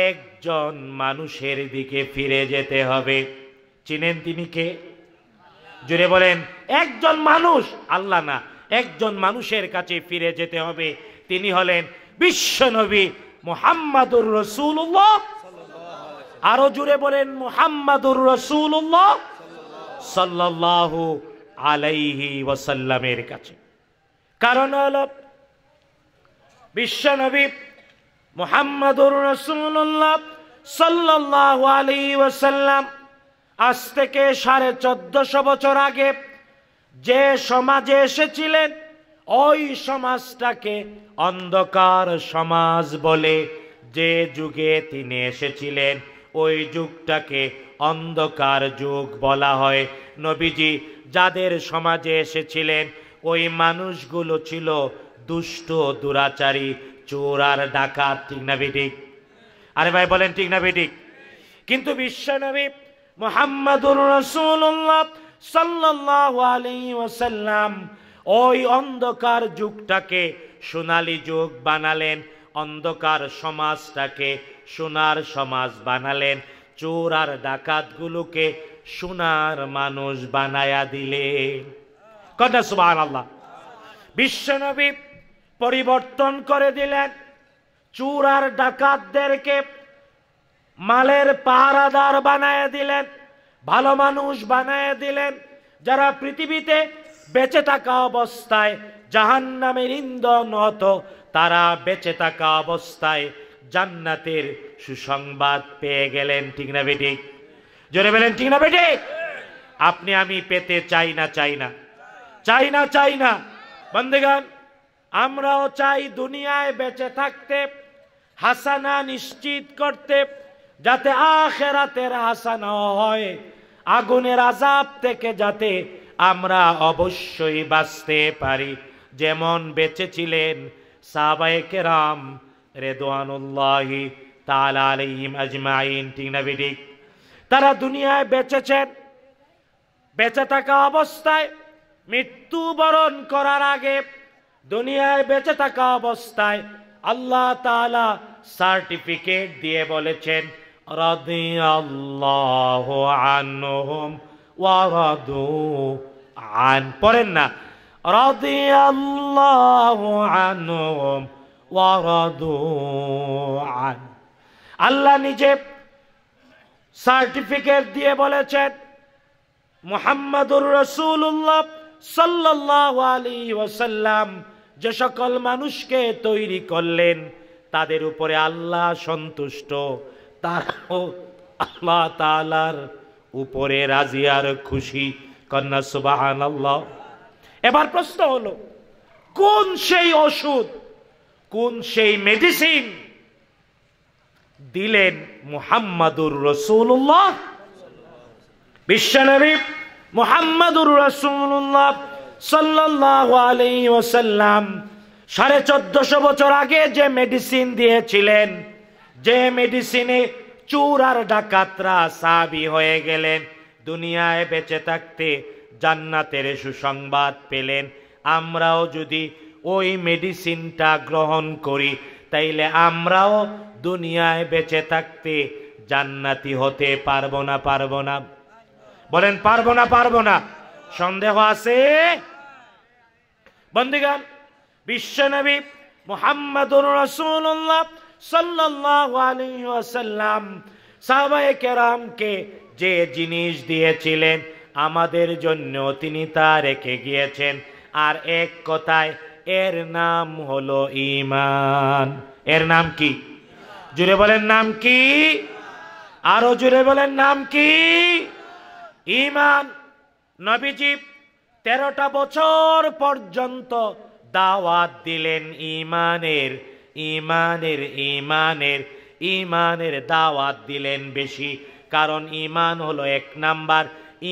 একজন মানুষের দিকে ফিরে যেতে হবে চিনেন তিনি কে জুড়ে বলেন একজন মানুষ আল্লাহ না একজন মানুষের কাছে ফিরে যেতে হবে তিনি হলেন বিশ্বনবী মোহাম্মদুর রসুল্লাহ আরো জুড়ে বলেন মোহাম্মদুর রসুল্লাহ সাল্লাহু আলাইহি ওয়াসাল্লামের কাছে কারণ হল বিশ্বনবী মোহাম্মদুর রসুল্লাহ সাল্লাহ আলী ওসাল্লাম আজ থেকে সাড়ে চোদ্দশো বছর আগে যে সমাজে এসেছিলেন ওই সমাজটাকে অন্ধকার সমাজ বলে যে যুগে তিনি এসেছিলেন ওই যুগটাকে অন্ধকার যুগ বলা হয় নবীজি যাদের সমাজে এসেছিলেন ওই মানুষগুলো ছিল দুষ্ট দুরাচারী চোর আর ডাকাত ঠিক না বেটিক আরে ভাই বলেন ঠিক না বেটিক কিন্তু বিশ্বনবী মোহাম্মদুর রসুল্লাহ সাল্লাল্লাহু আলাইহি ওই অন্ধকার যুগটাকে সোনালি যুগ বানালেন অন্ধকার সমাজটাকে সোনার সমাজ বানালেন চোর আর ডাকাতগুলোকে সোনার মানুষ বানায়া দিলেন কথা বিশ্ব নবী পরিবর্তন করে দিলেন চুর আর ডাকাতদেরকে মালের পাহারাদার বানায় দিলেন ভালো মানুষ বানায় দিলেন যারা পৃথিবীতে বেঁচে থাকা অবস্থায় জাহান নামের ইন্দন হত তারা বেঁচে থাকা অবস্থায় জান্নাতের সুসংবাদ পেয়ে গেলেন ঠিক না বেটি জোরে বলেন ঠিক না বেটি আপনি আমি পেতে চাই না চাই না চাই না চাই না বন্দেগান আমরাও চাই দুনিয়ায় বেঁচে থাকতে হাসানা নিশ্চিত করতে যাতে আখেরাতের হাসানা হয় আগুনের আজাব থেকে যাতে আমরা অবশ্যই বাঁচতে পারি যেমন বেঁচেছিলেন সাবায়কেরাম রেদোয়ানুল্লাহি তালা আজমাইন টিনাবিডিক তারা দুনিয়ায় বেঁচেছেন বেঁচে থাকা অবস্থায় মৃত্যুবরণ করার আগে দুনিয়ায় বেঁচে থাকা অবস্থায় আল্লাহ তালা সার্টিফিকেট দিয়ে বলেছেন আন পড়েন না রদি আন আল্লাহ নিজে সার্টিফিকেট দিয়ে বলেছেন মোহাম্মদুর রসুল্লাহ সাল্লাহ আলী ওসাল্লাম যে সকল মানুষকে তৈরি করলেন তাদের উপরে আল্লাহ সন্তুষ্ট তারাও আল্লাহ তালার উপরে রাজি আর খুশি কন্যা সুবাহান আল্লাহ এবার প্রশ্ন হলো কোন সেই ওষুধ কোন সেই মেডিসিন দিলেন মুহাম্মাদুর রসুল্লাহ বিশ্বনবী মুহাম্মাদুর রসুল্লাহ সাল্লাহ ওসাল্লাম সাড়ে চোদ্দশো বছর আগে যে মেডিসিন দিয়েছিলেন যে মেডিসিনে চোর আর ডাকাতরা সাবি হয়ে গেলেন দুনিয়ায় বেঁচে থাকতে জান্নাতের সুসংবাদ পেলেন আমরাও যদি ওই মেডিসিনটা গ্রহণ করি তাইলে আমরাও দুনিয়ায় বেঁচে থাকতে জান্নাতি হতে পারবো না পারবো না বলেন পারবো না পারবো না সন্দেহ আছে বন্দিগান বিশ্বনবী মোহাম্মদুর রসুল্লাহ সাহাবায়ে কেরামকে যে জিনিস দিয়েছিলেন আমাদের জন্য তিনি তা রেখে গিয়েছেন আর এক কথায় এর নাম হলো ইমান এর নাম কি জুড়ে বলেন নাম কি আরো জুড়ে বলেন নাম কি ইমান নবীজি তেরোটা বছর পর্যন্ত দাওয়াত দিলেন ইমানের ইমানের ইমানের ইমানের দাওয়াত দিলেন বেশি কারণ ইমান হলো এক নাম্বার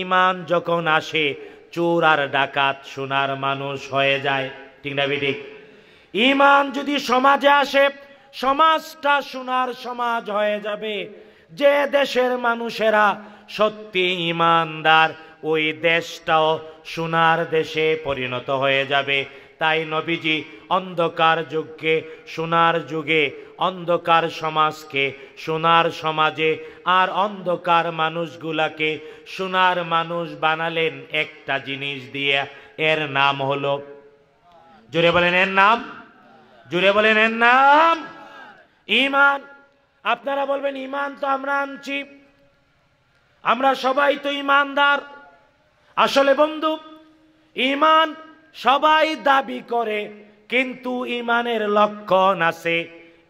ইমান যখন আসে চোর আর ডাকাত সোনার মানুষ হয়ে যায় ঠিক না ঠিক ইমান যদি সমাজে আসে সমাজটা সোনার সমাজ হয়ে যাবে যে দেশের মানুষেরা সত্যি ইমানদার ওই দেশটাও সোনার দেশে পরিণত হয়ে যাবে তাই নবীজি অন্ধকার যুগকে সোনার যুগে অন্ধকার সমাজকে সোনার সমাজে আর অন্ধকার মানুষগুলাকে সোনার মানুষ বানালেন একটা জিনিস দিয়ে এর নাম হলো জুড়ে বলেন এর নাম জুড়ে বলেন এর নাম ইমান আপনারা বলবেন ইমান তো আমরা আনছি আমরা সবাই তো ইমানদার আসলে বন্ধু ইমান সবাই দাবি করে কিন্তু ইমানের লক্ষণ আছে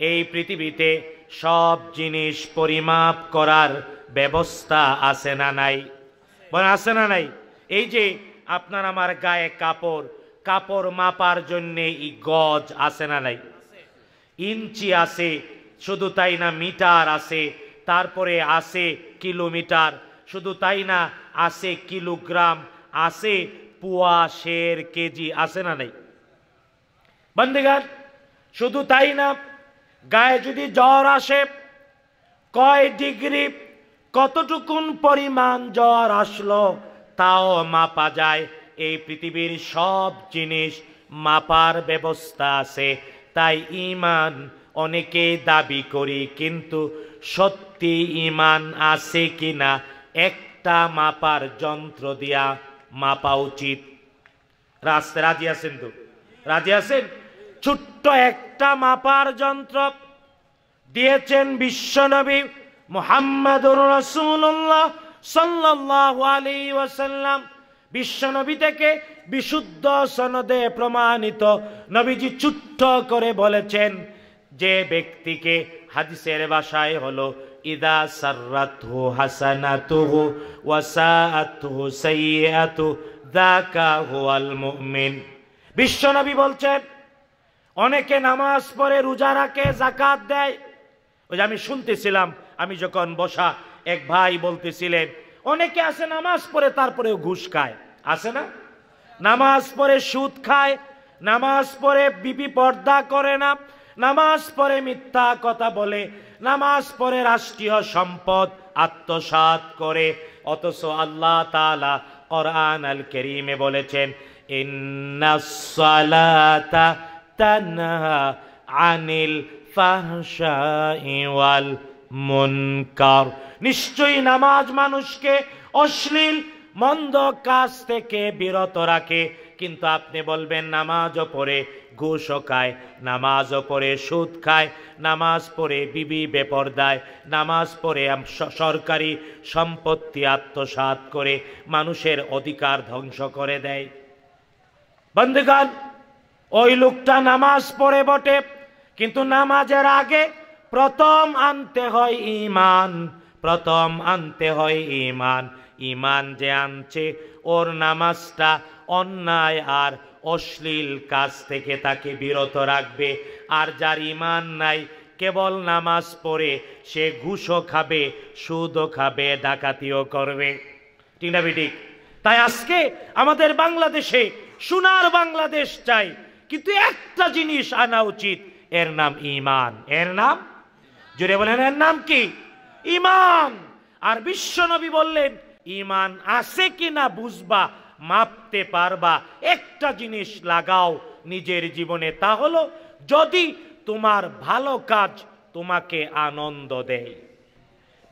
এই পৃথিবীতে সব জিনিস পরিমাপ করার ব্যবস্থা আছে না নাই বলেন আছে না নাই এই যে আপনার আমার গায়ে কাপড় কাপড় মাপার জন্যে ই গজ আছে না নাই ইঞ্চি আছে শুধু তাই না মিটার আছে তারপরে আছে কিলোমিটার শুধু তাই না আছে কিলোগ্রাম আছে পুয়া শের কেজি আছে না নাই বন্দিগান শুধু তাই না গায়ে যদি জ্বর আসে কয় ডিগ্রি কতটুকুন পরিমাণ জ্বর আসলো তাও মাপা যায় এই পৃথিবীর সব জিনিস মাপার ব্যবস্থা আছে তাই ইমান অনেকে দাবি করি কিন্তু সত্যি ইমান আছে কিনা একটা মাপার যন্ত্র দিয়া মাপা উচিত রাস্তায় রাজি আছেন তো রাজি আছেন ছোট্ট একটা মাপার যন্ত্র দিয়েছেন বিশ্বনবী মোহাম্মদুর রসুল্লাহ সাল্লাহ আলী ওয়াসাল্লাম বিশ্বনবী থেকে বিশুদ্ধ সনদে প্রমাণিত নবীজি ছোট্ট করে বলেছেন যে ব্যক্তিকে হাদিসের ভাষায় হলো ইদা সাররাতহু হাসানাতুহু ওয়া সাআতহু সাইয়্যাতু যাকা হুয়াল মুমিন বিশ্বনবী বলছেন অনেকে নামাজ পড়ে রোজা রাখে জাকাত দেয় ওই যে আমি শুনতেছিলাম আমি যখন বসা এক ভাই বলতেছিলেন অনেকে আছে নামাজ পড়ে তারপরেও ঘুষ খায় আছে না নামাজ পড়ে সুদ খায় নামাজ পড়ে বিপি পর্দা করে না নামাজ পরে মিথ্যা কথা বলে নামাজ পরে রাষ্ট্রীয় সম্পদ আত্মসাত করে অথচ আল্লাহ তালা কোরআন আল কেরিমে বলেছেন আনিল মুনকার নিশ্চয়ই নামাজ মানুষকে অশ্লীল মন্দ কাজ থেকে বিরত রাখে কিন্তু আপনি বলবেন নামাজও পড়ে ঘুষ খায় নামাজও পড়ে সুদ খায় নামাজ পড়ে বিবি বেপর দেয় নামাজ পড়ে সরকারি সম্পত্তি আত্মসাত করে মানুষের অধিকার ধ্বংস করে দেয় বন্ধুগান ওই লোকটা নামাজ পড়ে বটে কিন্তু নামাজের আগে প্রথম আনতে হয় ইমান প্রথম আনতে হয় ইমান ইমান যে আনছে ওর নামাজটা অন্যায় আর অশ্লীল কাজ থেকে তাকে বিরত রাখবে আর যার ইমান নাই কেবল নামাজ পড়ে সে ঘুষও খাবে সুদও খাবে ডাকাতিও করবে ঠিক তাই আজকে আমাদের বাংলাদেশে সোনার বাংলাদেশ চাই কিন্তু একটা জিনিস আনা উচিত এর নাম ইমান এর নাম জুড়ে বলেন এর নাম কি ইমান আর বিশ্বনবী বললেন ইমান আছে কিনা বুঝবা মাপতে পারবা একটা জিনিস লাগাও নিজের জীবনে তা হলো যদি তোমার ভালো কাজ তোমাকে আনন্দ দেয়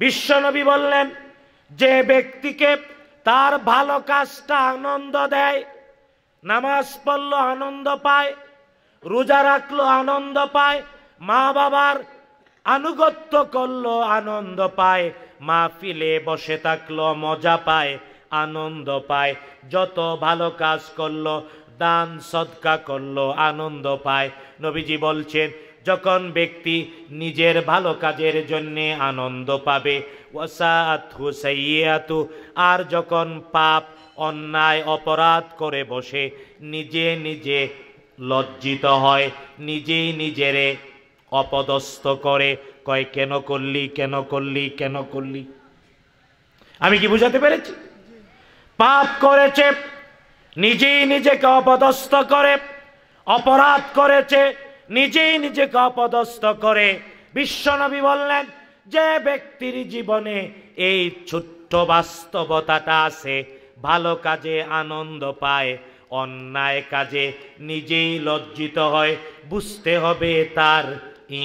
বিশ্বনবী বললেন যে ব্যক্তিকে তার ভালো কাজটা আনন্দ দেয় নামাজ পড়লো আনন্দ পায় রোজা রাখলো আনন্দ পায় মা বাবার আনুগত্য করলো আনন্দ পায় মাহফিলে বসে থাকলো মজা পায় আনন্দ পায় যত ভালো কাজ করল দান সদকা করল আনন্দ পায় নবীজি বলছেন যখন ব্যক্তি নিজের ভালো কাজের জন্যে আনন্দ পাবে ওয়াসাত হুসাইয়াতু আর যখন পাপ অন্যায় অপরাধ করে বসে নিজে নিজে লজ্জিত হয় নিজেই নিজেরে অপদস্থ করে কয় কেন করলি কেন করলি কেন করলি আমি কি বুঝাতে পেরেছি পাপ করেছে নিজেই নিজেকে অপদস্থ করে অপরাধ করেছে নিজেই নিজেকে অপদস্থ করে বিশ্বনবী বললেন যে ব্যক্তির জীবনে এই ছোট্ট বাস্তবতাটা আছে ভালো কাজে আনন্দ পায় অন্যায় কাজে নিজেই লজ্জিত হয় বুঝতে হবে তার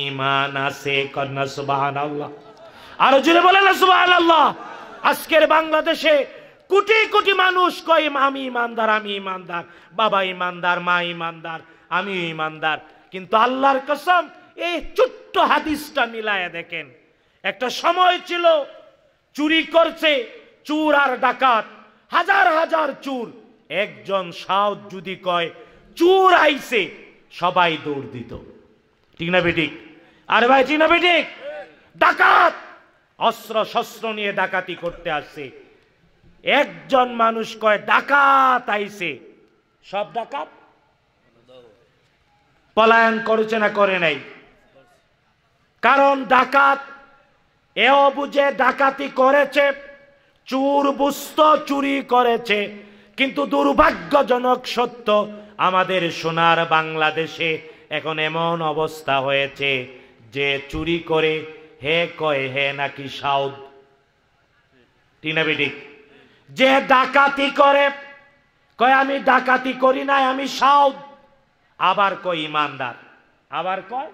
ইমান আছে কন্যা সুবাহ আল্লাহ আরো জুড়ে বলেন সুবাহ আল্লাহ আজকের বাংলাদেশে কোটি কোটি মানুষ কয় আমি ইমানদার আমি ইমানদার বাবা ইমানদার মা ইমানদার আমি ইমানদার কিন্তু আল্লাহর কসম এই ছোট্ট হাদিসটা মিলায়া দেখেন একটা সময় ছিল চুরি করছে চুর আর ডাকাত হাজার হাজার চুর একজন সাউথ যদি কয় চুর আইছে সবাই দৌড় দিত ঠিক না বেটিক আর ভাই ঠিক না বেটিক ডাকাত অস্ত্র শস্ত্র নিয়ে ডাকাতি করতে আসছে একজন মানুষ কয় ডাকাত আইছে সব ডাকাত পলায়ন করেছে না করে নাই কারণ ডাকাত এও বুঝে ডাকাতি করেছে চুর বুস্ত চুরি করেছে কিন্তু দুর্ভাগ্যজনক সত্য আমাদের সোনার বাংলাদেশে এখন এমন অবস্থা হয়েছে যে চুরি করে হে কয় হে নাকি সাউদ টিনাবিডিক যে ডাকাতি করে কয় আমি ডাকাতি করি নাই আমি সাউদ আবার কয় ইমানদার আবার কয়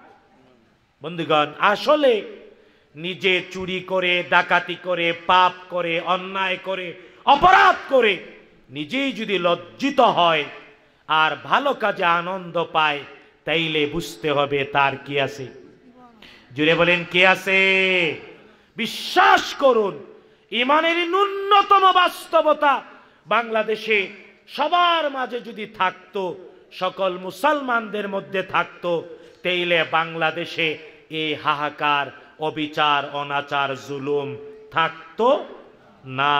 বন্ধুগণ আসলে নিজে চুরি করে ডাকাতি করে পাপ করে অন্যায় করে অপরাধ করে নিজেই যদি লজ্জিত হয় আর ভালো কাজে আনন্দ পায় তাইলে বুঝতে হবে তার কি আছে জুড়ে বলেন কি আছে বিশ্বাস করুন ইমানের ন্যূনতম বাস্তবতা বাংলাদেশে সবার মাঝে যদি থাকতো সকল মুসলমানদের মধ্যে থাকতো তেইলে বাংলাদেশে এই হাহাকার অবিচার অনাচার জুলুম থাকতো না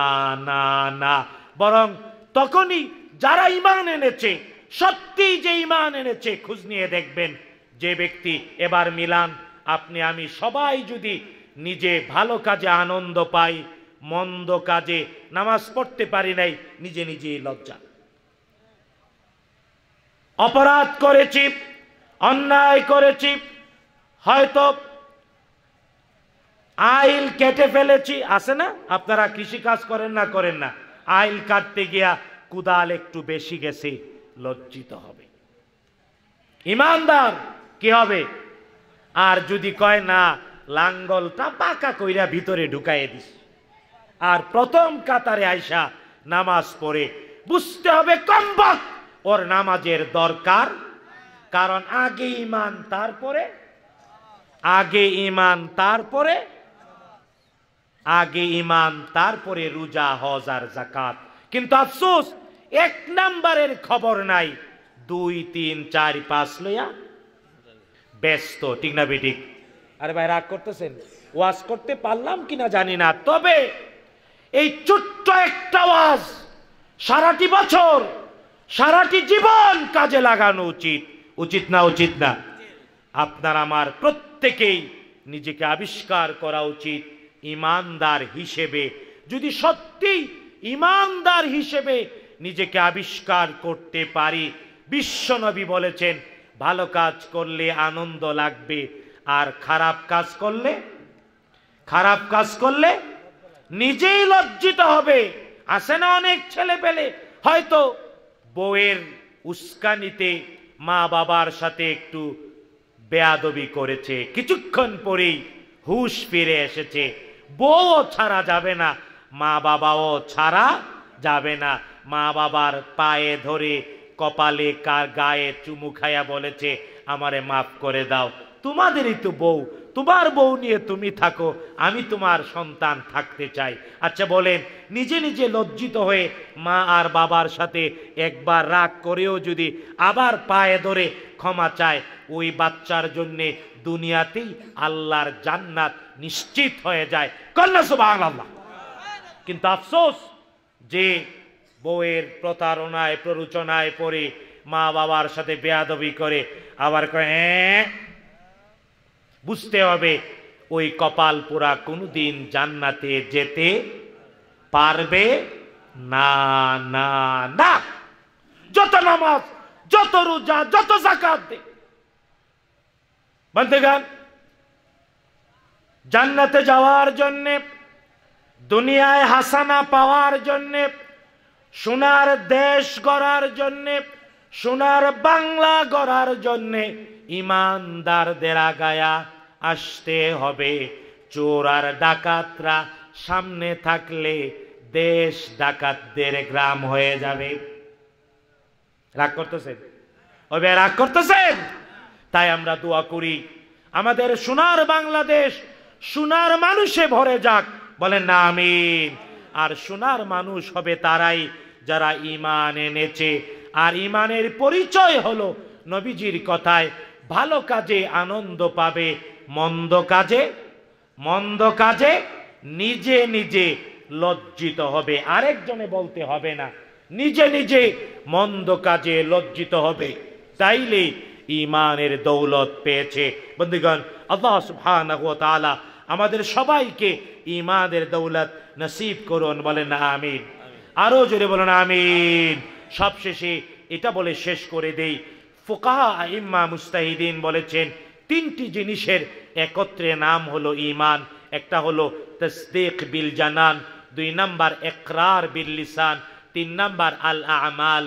না না বরং তখনই যারা ইমান এনেছে সত্যি যে ইমান এনেছে খুঁজ নিয়ে দেখবেন যে ব্যক্তি এবার মিলান আপনি আমি সবাই যদি নিজে ভালো কাজে আনন্দ পাই মন্দ কাজে নামাজ পড়তে পারি নাই নিজে নিজেই লজ্জা অপরাধ করেছি অন্যায় করেছি হয়তো আইল কেটে ফেলেছি আছে না আপনারা কৃষি কাজ করেন না করেন না আইল কাটতে গিয়া কুদাল একটু বেশি গেছে লজ্জিত হবে ইমানদার কি হবে আর যদি কয় না লাঙ্গলটা পাকা কইরা ভিতরে ঢুকাইয়ে দিস আর প্রথম কাতারে আয়সা নামাজ পড়ে বুঝতে হবে কম্বক ওর নামাজের দরকার কারণ আগে ইমান তারপরে আগে ইমান তারপরে আগে ইমান তারপরে রোজা হজ আর জাকাত কিন্তু আফসোস এক নাম্বারের খবর নাই দুই তিন চার পাঁচ লইয়া ব্যস্ত ঠিক না বেটিক আরে ভাই রাগ করতেছেন ওয়াজ করতে পারলাম কিনা জানি না তবে এই ছোট্ট একটা আওয়াজ সারাটি বছর সারাটি জীবন কাজে লাগানো উচিত উচিত না উচিত না আপনার আমার প্রত্যেকেই নিজেকে আবিষ্কার করা উচিত ইমানদার হিসেবে যদি সত্যি ইমানদার হিসেবে নিজেকে আবিষ্কার করতে পারি বিশ্বনবী বলেছেন ভালো কাজ করলে আনন্দ লাগবে আর খারাপ কাজ করলে খারাপ কাজ করলে নিজেই লজ্জিত হবে আসে না অনেক ছেলে পেলে হয়তো বউয়ের উস্কানিতে মা বাবার সাথে একটু বেয়াদবি করেছে কিছুক্ষণ পরেই হুশ ফিরে এসেছে বউও ছাড়া যাবে না মা বাবাও ছাড়া যাবে না মা বাবার পায়ে ধরে কপালে কার গায়ে চুমু খাইয়া বলেছে আমারে মাফ করে দাও তোমাদেরই তো বউ তোমার বউ নিয়ে তুমি থাকো আমি তোমার সন্তান থাকতে চাই আচ্ছা বলেন নিজে নিজে লজ্জিত হয়ে মা আর বাবার সাথে একবার রাগ করেও যদি আবার পায়ে ধরে ক্ষমা চায় ওই বাচ্চার জন্যে দুনিয়াতেই আল্লাহর জান্নাত নিশ্চিত হয়ে যায় কল্লা সব আল্লাহ কিন্তু আফসোস যে বউয়ের প্রতারণায় প্ররোচনায় পড়ে মা বাবার সাথে বেয়াদবি করে আবার কয় হ্যাঁ বুঝতে হবে ওই কপাল পোড়া কোনোদিন জান্নাতে যেতে পারবে না না না যত নামাজ যত রোজা যত জাকাত দে জান্নাতে যাওয়ার জন্যে দুনিয়ায় হাসানা পাওয়ার জন্যে সোনার দেশ গড়ার জন্যে সোনার বাংলা গড়ার জন্যে ইমানদারদের আগায়া আসতে হবে চোর আর ডাকাতরা সামনে থাকলে দেশ ডাকাতদের গ্রাম হয়ে যাবে রাগ করতেছেন ওবে রাগ করতেছেন তাই আমরা দোয়া করি আমাদের সোনার বাংলাদেশ সোনার মানুষে ভরে যাক বলেন না আমিন আর সোনার মানুষ হবে তারাই যারা ইমান এনেছে আর ইমানের পরিচয় হলো নবীজির কথায় ভালো কাজে আনন্দ পাবে মন্দ কাজে মন্দ কাজে নিজে নিজে লজ্জিত হবে আরেকজনে বলতে হবে না নিজে নিজে মন্দ কাজে লজ্জিত হবে তাইলে ইমানের দৌলত পেয়েছে বন্ধুগণ আল্লাহ সুবহানাহু ওয়া তাআলা আমাদের সবাইকে ইমানের দৌলত নসিব করুন বলেন আমিন আরো জোরে বলেন আমিন সবশেষে এটা বলে শেষ করে দেই ফোকাহা ইম্মা মুস্তাহিদিন বলেছেন তিনটি জিনিসের একত্রে নাম হলো ইমান একটা হলো তসদেক বিল জানান দুই নাম্বার একরার বিল লিসান তিন নাম্বার আল আমাল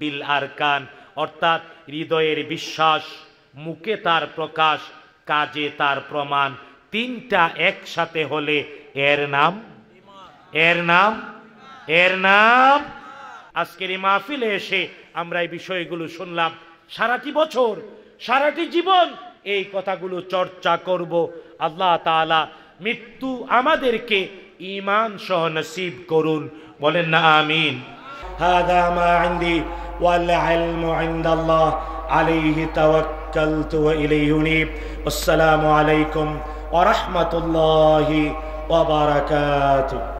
বিল আরকান অর্থাৎ হৃদয়ের বিশ্বাস মুখে তার প্রকাশ কাজে তার প্রমাণ তিনটা একসাথে হলে এর নাম এর নাম এর নাম আজকের এই মাহফিলে এসে আমরা এই বিষয়গুলো শুনলাম সারাটি বছর সারাটি জীবন এই কথাগুলো চর্চা করব আল্লাহ তালা মৃত্যু আমাদেরকে ইমান সহ নসিব করুন বলেন না আমিন هذا ما عندي والعلم عند الله عليه توكلت وإليه نيب والسلام عليكم ورحمة الله وبركاته